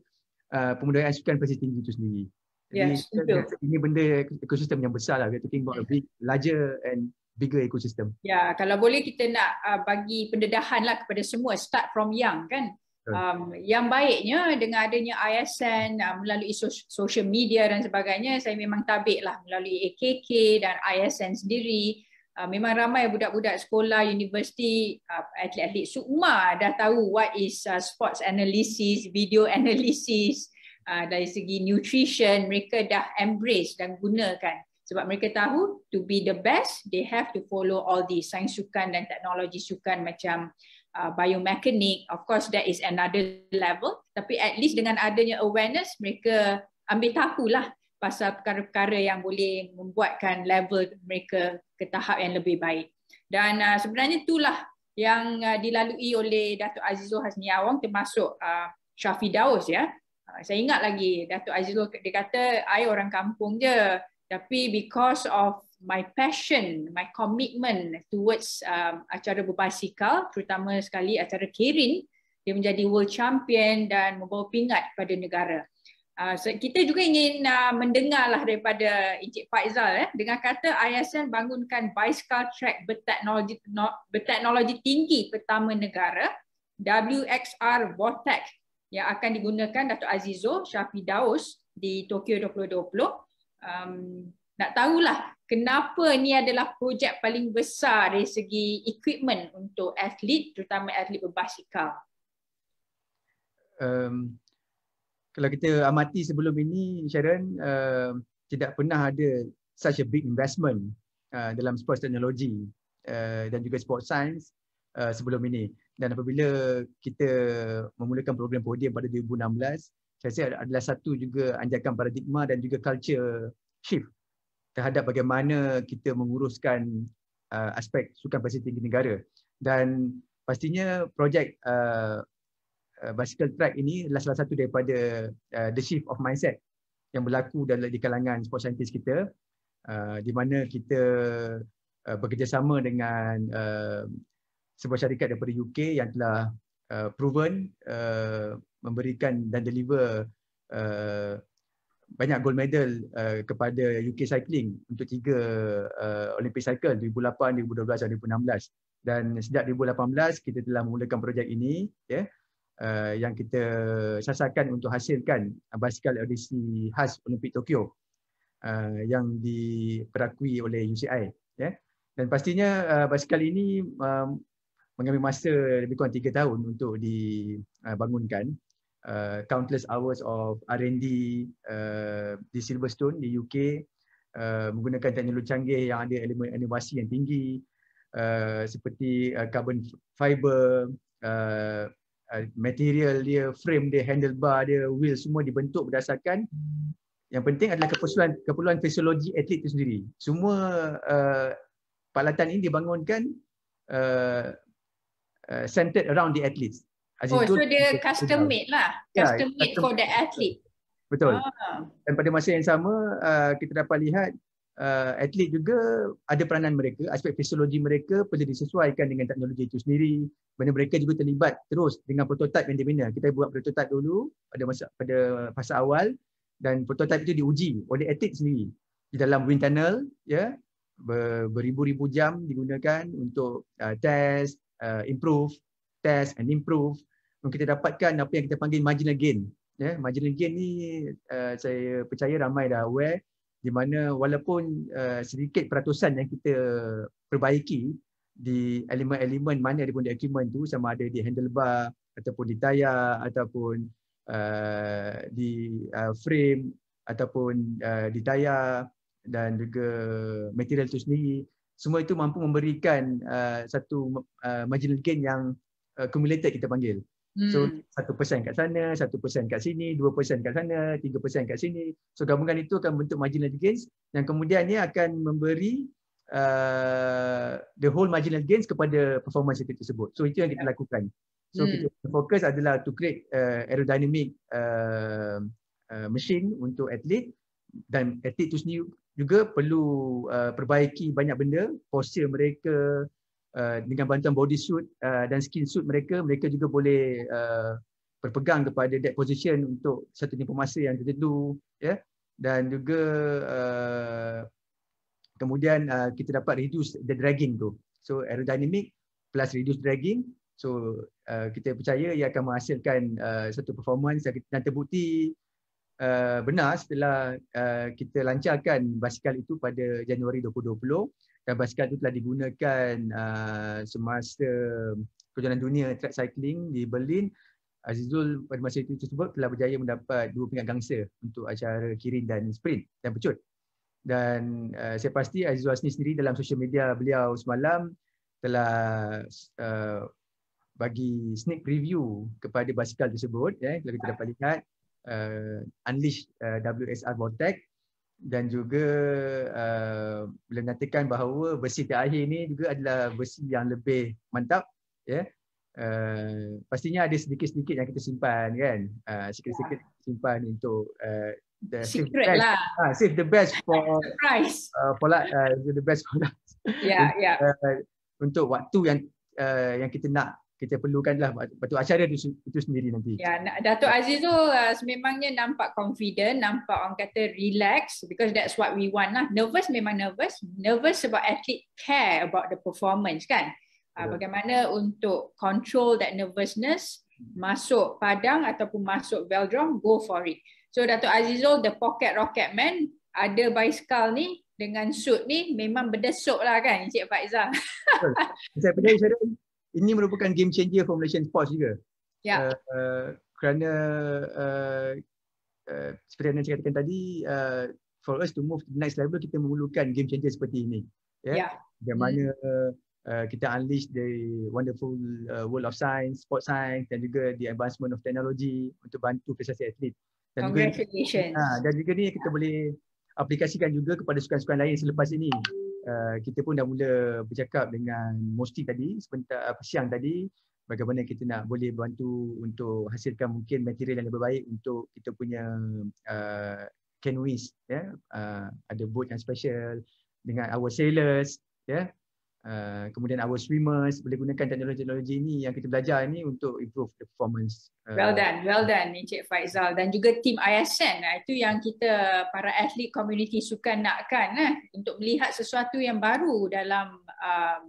uh, eh, pemudahan sukan pasti tinggi itu sendiri. Jadi yes, ini benda ekosistem yang besar lah. We're talking about a larger and bigger ekosistem. Ya, yeah, kalau boleh kita nak uh, bagi pendedahan lah kepada semua. Start from young kan. Um, yang baiknya dengan adanya ISN uh, melalui sos- social media dan sebagainya, saya memang tabiklah melalui AKK dan ISN sendiri. Uh, memang ramai budak-budak sekolah, universiti, uh, atlet-atlet sukma dah tahu what is uh, sports analysis, video analysis. Uh, dari segi nutrition, mereka dah embrace dan gunakan. Sebab mereka tahu to be the best, they have to follow all the science sukan dan teknologi sukan macam uh, biomekanik. Of course, that is another level. Tapi at least dengan adanya awareness, mereka ambil tahu lah pasal perkara-perkara yang boleh membuatkan level mereka ke tahap yang lebih baik. Dan uh, sebenarnya itulah yang uh, dilalui oleh Datuk Azizul Hasni Awang termasuk uh, Syafi Daus. Ya. Uh, saya ingat lagi Datuk Azizul dia kata, saya orang kampung je. Tapi because of my passion, my commitment towards um, acara berbasikal, terutama sekali acara Kirin, dia menjadi world champion dan membawa pingat kepada negara. Uh, so kita juga ingin uh, mendengarlah daripada Encik Faizal eh, dengan kata ISN bangunkan bicycle track berteknologi, berteknologi tinggi pertama negara, WXR Vortex yang akan digunakan Dato' Azizo Syafi Daus di Tokyo 2020. Um, nak tahulah kenapa ni adalah projek paling besar dari segi equipment untuk atlet terutama atlet berbasikal. Um, kalau kita amati sebelum ini Sharon uh, tidak pernah ada such a big investment uh, dalam sports technology uh, dan juga sports science uh, sebelum ini dan apabila kita memulakan program podium pada 2016 saya rasa adalah satu juga anjakan paradigma dan juga culture shift terhadap bagaimana kita menguruskan uh, aspek sukan basikal tinggi negara dan pastinya projek uh, uh basikal track ini adalah salah satu daripada uh, the shift of mindset yang berlaku dalam di kalangan sport scientist kita uh, di mana kita uh, bekerjasama dengan uh, sebuah syarikat daripada UK yang telah uh, proven uh, memberikan dan deliver uh, banyak gold medal uh, kepada UK Cycling untuk tiga uh, Olympic Cycle 2008, 2012 dan 2016. Dan sejak 2018 kita telah memulakan projek ini ya. Yeah. Uh, yang kita sasarkan untuk hasilkan basikal edisi khas Olimpik Tokyo uh, yang diperakui oleh UCI yeah. dan pastinya uh, basikal ini um, mengambil masa lebih kurang tiga tahun untuk dibangunkan uh, countless hours of R&D uh, di Silverstone di UK uh, menggunakan teknologi canggih yang ada elemen animasi yang tinggi uh, seperti uh, carbon fiber uh, uh, material dia frame dia handlebar dia wheel semua dibentuk berdasarkan yang penting adalah keperluan keperluan fisiologi atlet itu sendiri semua uh, peralatan ini dibangunkan uh, uh, centered around the athletes oh, so dia lah. custom made lah. Custom made yeah, for the athlete. Betul. Ah. Dan pada masa yang sama, uh, kita dapat lihat uh, atlet juga ada peranan mereka, aspek fisiologi mereka perlu disesuaikan dengan teknologi itu sendiri. Mana mereka juga terlibat terus dengan prototipe yang dibina. Kita buat prototipe dulu pada masa pada fasa awal dan prototipe itu diuji oleh atlet sendiri di dalam wind tunnel ya beribu-ribu jam digunakan untuk uh, test uh, improve test and improve kita dapatkan apa yang kita panggil marginal gain. Ya, yeah, marginal gain ni uh, saya percaya ramai dah aware di mana walaupun uh, sedikit peratusan yang kita perbaiki di elemen-elemen mana ada pun di equipment tu sama ada di handlebar ataupun di tayar ataupun uh, di uh, frame ataupun uh, di tayar dan juga material tu sendiri semua itu mampu memberikan uh, satu uh, marginal gain yang uh, cumulative kita panggil So hmm. satu persen kat sana, satu persen kat sini, dua persen kat sana, tiga persen kat sini. So gabungan itu akan bentuk marginal gains yang ia akan memberi uh, the whole marginal gains kepada performance itu tersebut. So itu yang kita lakukan. So hmm. kita fokus adalah to create uh, aerodynamic uh, uh, machine untuk atlet dan atlet itu sendiri juga perlu uh, perbaiki banyak benda, posture mereka, Uh, dengan bantuan body suit uh, dan skin suit mereka mereka juga boleh uh, berpegang kepada that position untuk satu tempoh masa yang tertentu ya yeah? dan juga uh, kemudian uh, kita dapat reduce the dragging tu so aerodynamic plus reduce dragging so uh, kita percaya ia akan menghasilkan uh, satu performance yang terbukti Uh, benar setelah uh, kita lancarkan basikal itu pada Januari 2020 uh, dan basikal itu telah digunakan uh, semasa kejuaraan dunia track cycling di Berlin Azizul pada masa itu tersebut telah berjaya mendapat dua pingat gangsa untuk acara kirin dan sprint dan pecut dan uh, saya pasti Azizul Hasni sendiri dalam social media beliau semalam telah uh, bagi sneak preview kepada basikal tersebut ya eh, kalau kita dapat lihat uh, unleash uh, WSR Vortex dan juga uh, eh, bila bahawa versi terakhir ini juga adalah versi yang lebih mantap ya yeah. uh, pastinya ada sedikit-sedikit yang kita simpan kan uh, sikit-sikit yeah. simpan untuk uh, The save lah. Ha, save the best for price. Uh, for like, uh, the best for ya, us. Yeah, ya. yeah. Uh, untuk waktu yang uh, yang kita nak kita perlukan lah Batu Acara itu, itu sendiri nanti. Ya, Datuk Aziz tu uh, memangnya nampak confident, nampak orang kata relax because that's what we want lah. Nervous memang nervous. Nervous sebab atlet care about the performance kan. Uh, bagaimana untuk control that nervousness masuk padang ataupun masuk velodrome, go for it. So Datuk Azizul, the pocket rocket man, ada bicycle ni dengan suit ni memang berdesuk lah kan Encik Faizah. Saya pernah ini merupakan game changer for Malaysian sports juga. Ya. Uh, uh, kerana uh, uh, seperti yang saya katakan tadi, uh, for us to move to the next level, kita memerlukan game changer seperti ini. Ya. Yeah? Yeah. Hmm. Bagaimana mm. uh, kita unleash the wonderful uh, world of science, sport science dan juga the advancement of technology untuk bantu prestasi atlet. Dan Congratulations. Juga, ha, uh, dan juga ni kita yeah. boleh aplikasikan juga kepada sukan-sukan lain selepas ini uh, kita pun dah mula bercakap dengan Mosti tadi sebentar eh, apa siang tadi bagaimana kita nak boleh bantu untuk hasilkan mungkin material yang lebih baik untuk kita punya uh, eh, canoeist ya yeah? uh, ada boat yang special dengan our sailors ya yeah? Uh, kemudian our swimmers boleh gunakan teknologi-teknologi ini yang kita belajar ini untuk improve the performance. Uh. Well done, well done Encik Faizal dan juga tim ISN itu yang kita para atlet community sukan nakkan eh, untuk melihat sesuatu yang baru dalam um,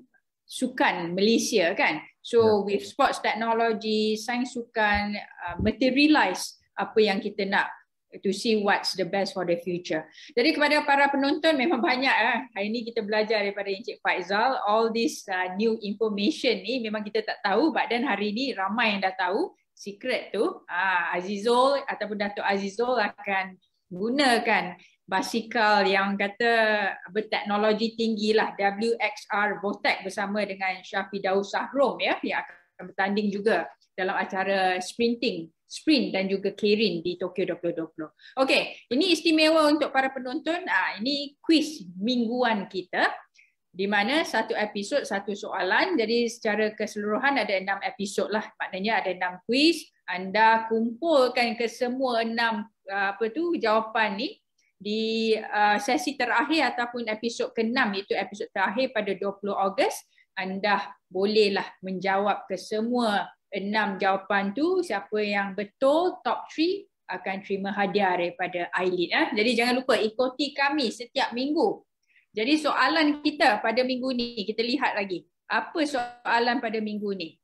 sukan Malaysia kan. So yeah. with sports technology, sains sukan uh, materialize apa yang kita nak to see what's the best for the future. Jadi kepada para penonton memang banyak eh. Hari ini kita belajar daripada Encik Faizal all this uh, new information ni memang kita tak tahu but then hari ini ramai yang dah tahu secret tu. Ah Azizul ataupun Datuk Azizul akan gunakan basikal yang kata berteknologi tinggi lah WXR Botek bersama dengan Syafi Daud Sahrom ya yang akan bertanding juga dalam acara sprinting sprint dan juga Kirin di Tokyo 2020. Okey, ini istimewa untuk para penonton. Ah ini kuis mingguan kita di mana satu episod satu soalan. Jadi secara keseluruhan ada enam episod lah. Maknanya ada enam kuis. Anda kumpulkan ke semua enam ah, apa tu jawapan ni di ah, sesi terakhir ataupun episod ke-6 iaitu episod terakhir pada 20 Ogos anda bolehlah menjawab ke semua enam jawapan tu siapa yang betul top 3 akan terima hadiah daripada Ailid eh. Jadi jangan lupa ikuti kami setiap minggu. Jadi soalan kita pada minggu ni kita lihat lagi. Apa soalan pada minggu ni?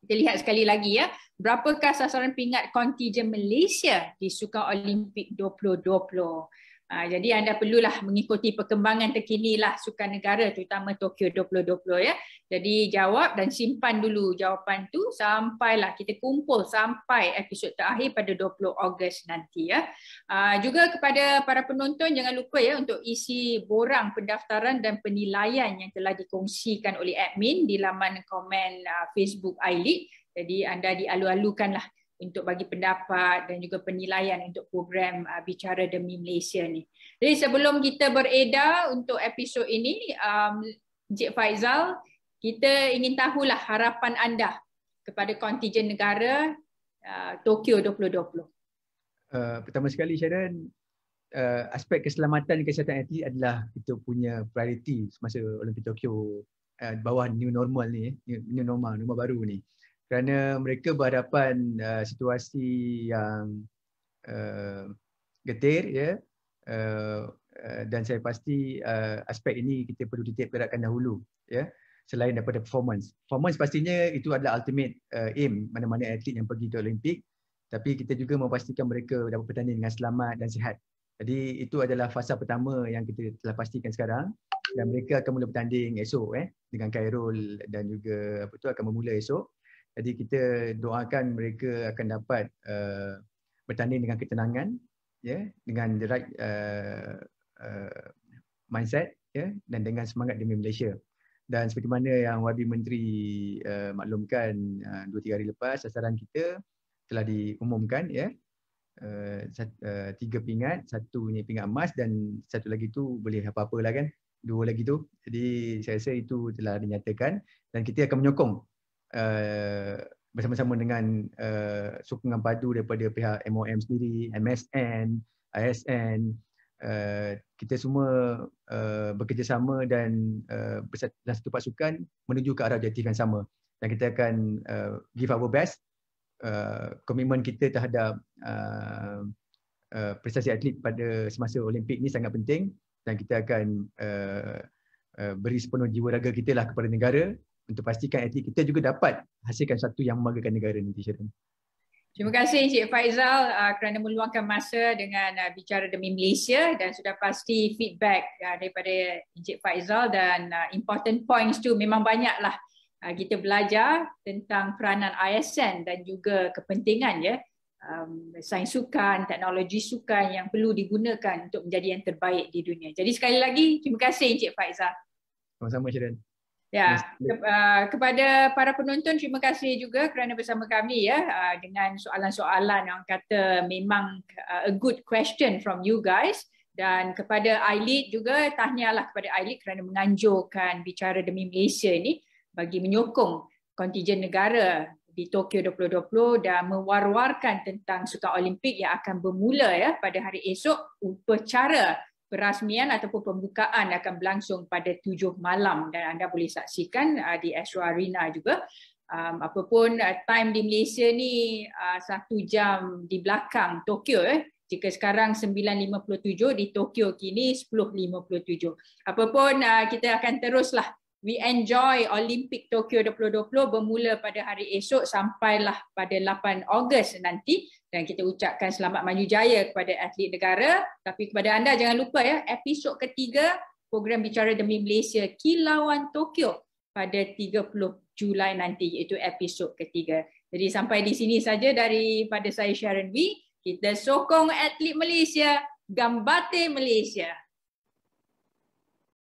Kita lihat sekali lagi ya. Berapakah sasaran pingat kontijen Malaysia di Sukan Olimpik 2020? Ha, ah, jadi anda perlulah mengikuti perkembangan terkini lah sukan negara terutama Tokyo 2020 ya. Jadi jawab dan simpan dulu jawapan tu sampailah kita kumpul sampai episod terakhir pada 20 Ogos nanti ya. Ah, juga kepada para penonton jangan lupa ya untuk isi borang pendaftaran dan penilaian yang telah dikongsikan oleh admin di laman komen ah, Facebook iLead. Jadi anda dialu-alukanlah untuk bagi pendapat dan juga penilaian untuk program ah, Bicara Demi Malaysia ni. Jadi sebelum kita beredar untuk episod ini, um, Encik Faizal, kita ingin tahulah harapan anda kepada kontijen negara uh, Tokyo 2020. Uh, pertama sekali Sharon, uh, aspek keselamatan dan kesihatan atlet adalah kita punya priority semasa Olimpik Tokyo uh, bawah new normal ni, eh. new, new normal, normal baru ni. Kerana mereka berhadapan uh, situasi yang uh, getir ya. Yeah? Uh, uh, dan saya pasti uh, aspek ini kita perlu titik beratkan dahulu ya. Yeah? selain daripada performance. Performance pastinya itu adalah ultimate uh, aim mana-mana atlet yang pergi ke Olimpik. Tapi kita juga memastikan mereka dapat bertanding dengan selamat dan sihat. Jadi itu adalah fasa pertama yang kita telah pastikan sekarang dan mereka akan mula bertanding esok eh dengan Khairul dan juga apa tu akan bermula esok. Jadi kita doakan mereka akan dapat uh, bertanding dengan ketenangan ya yeah, dengan the right uh, uh, mindset ya yeah, dan dengan semangat demi Malaysia dan seperti mana yang YB Menteri uh, maklumkan uh, eh, 2-3 hari lepas sasaran kita telah diumumkan ya yeah. uh, sat, uh, tiga pingat satu ni pingat emas dan satu lagi tu boleh apa-apa lah kan dua lagi tu jadi saya rasa itu telah dinyatakan dan kita akan menyokong uh, bersama-sama dengan uh, sokongan padu daripada pihak MOM sendiri MSN ISN Eh, kita semua uh, bekerjasama dan uh, eh, dalam satu pasukan menuju ke arah objektif yang sama dan kita akan uh, give our best komitmen uh, kita terhadap uh, uh, prestasi atlet pada semasa Olimpik ini sangat penting dan kita akan uh, uh, beri sepenuh jiwa raga kita lah kepada negara untuk pastikan atlet kita juga dapat hasilkan satu yang membanggakan negara nanti Sharon. Terima Terima kasih Encik Faizal uh, kerana meluangkan masa dengan uh, Bicara Demi Malaysia dan sudah pasti feedback uh, daripada Encik Faizal dan uh, important points tu memang banyaklah uh, kita belajar tentang peranan ISN dan juga kepentingan ya um, sains sukan, teknologi sukan yang perlu digunakan untuk menjadi yang terbaik di dunia. Jadi sekali lagi terima kasih Encik Faizal. Sama-sama Encik Ya, ah, kepada para penonton terima kasih juga kerana bersama kami ya ah, dengan soalan-soalan yang kata memang ah, a good question from you guys dan kepada Ailid juga tahniahlah kepada Ailid kerana menganjurkan bicara demi Malaysia ini bagi menyokong kontijen negara di Tokyo 2020 dan mewar-warkan tentang Sukan Olimpik yang akan bermula ya pada hari esok upacara perasmian ataupun pembukaan akan berlangsung pada tujuh malam dan anda boleh saksikan uh, di Astro Arena juga. Um, apapun uh, time di Malaysia ni uh, satu jam di belakang Tokyo eh. Jika sekarang 9.57 di Tokyo kini 10.57. Apapun uh, kita akan teruslah We enjoy Olympic Tokyo 2020 bermula pada hari esok sampailah pada 8 Ogos nanti dan kita ucapkan selamat maju jaya kepada atlet negara tapi kepada anda jangan lupa ya episod ketiga program bicara demi Malaysia kilauan Tokyo pada 30 Julai nanti iaitu episod ketiga. Jadi sampai di sini saja daripada saya Sharon Wee kita sokong atlet Malaysia gambate Malaysia.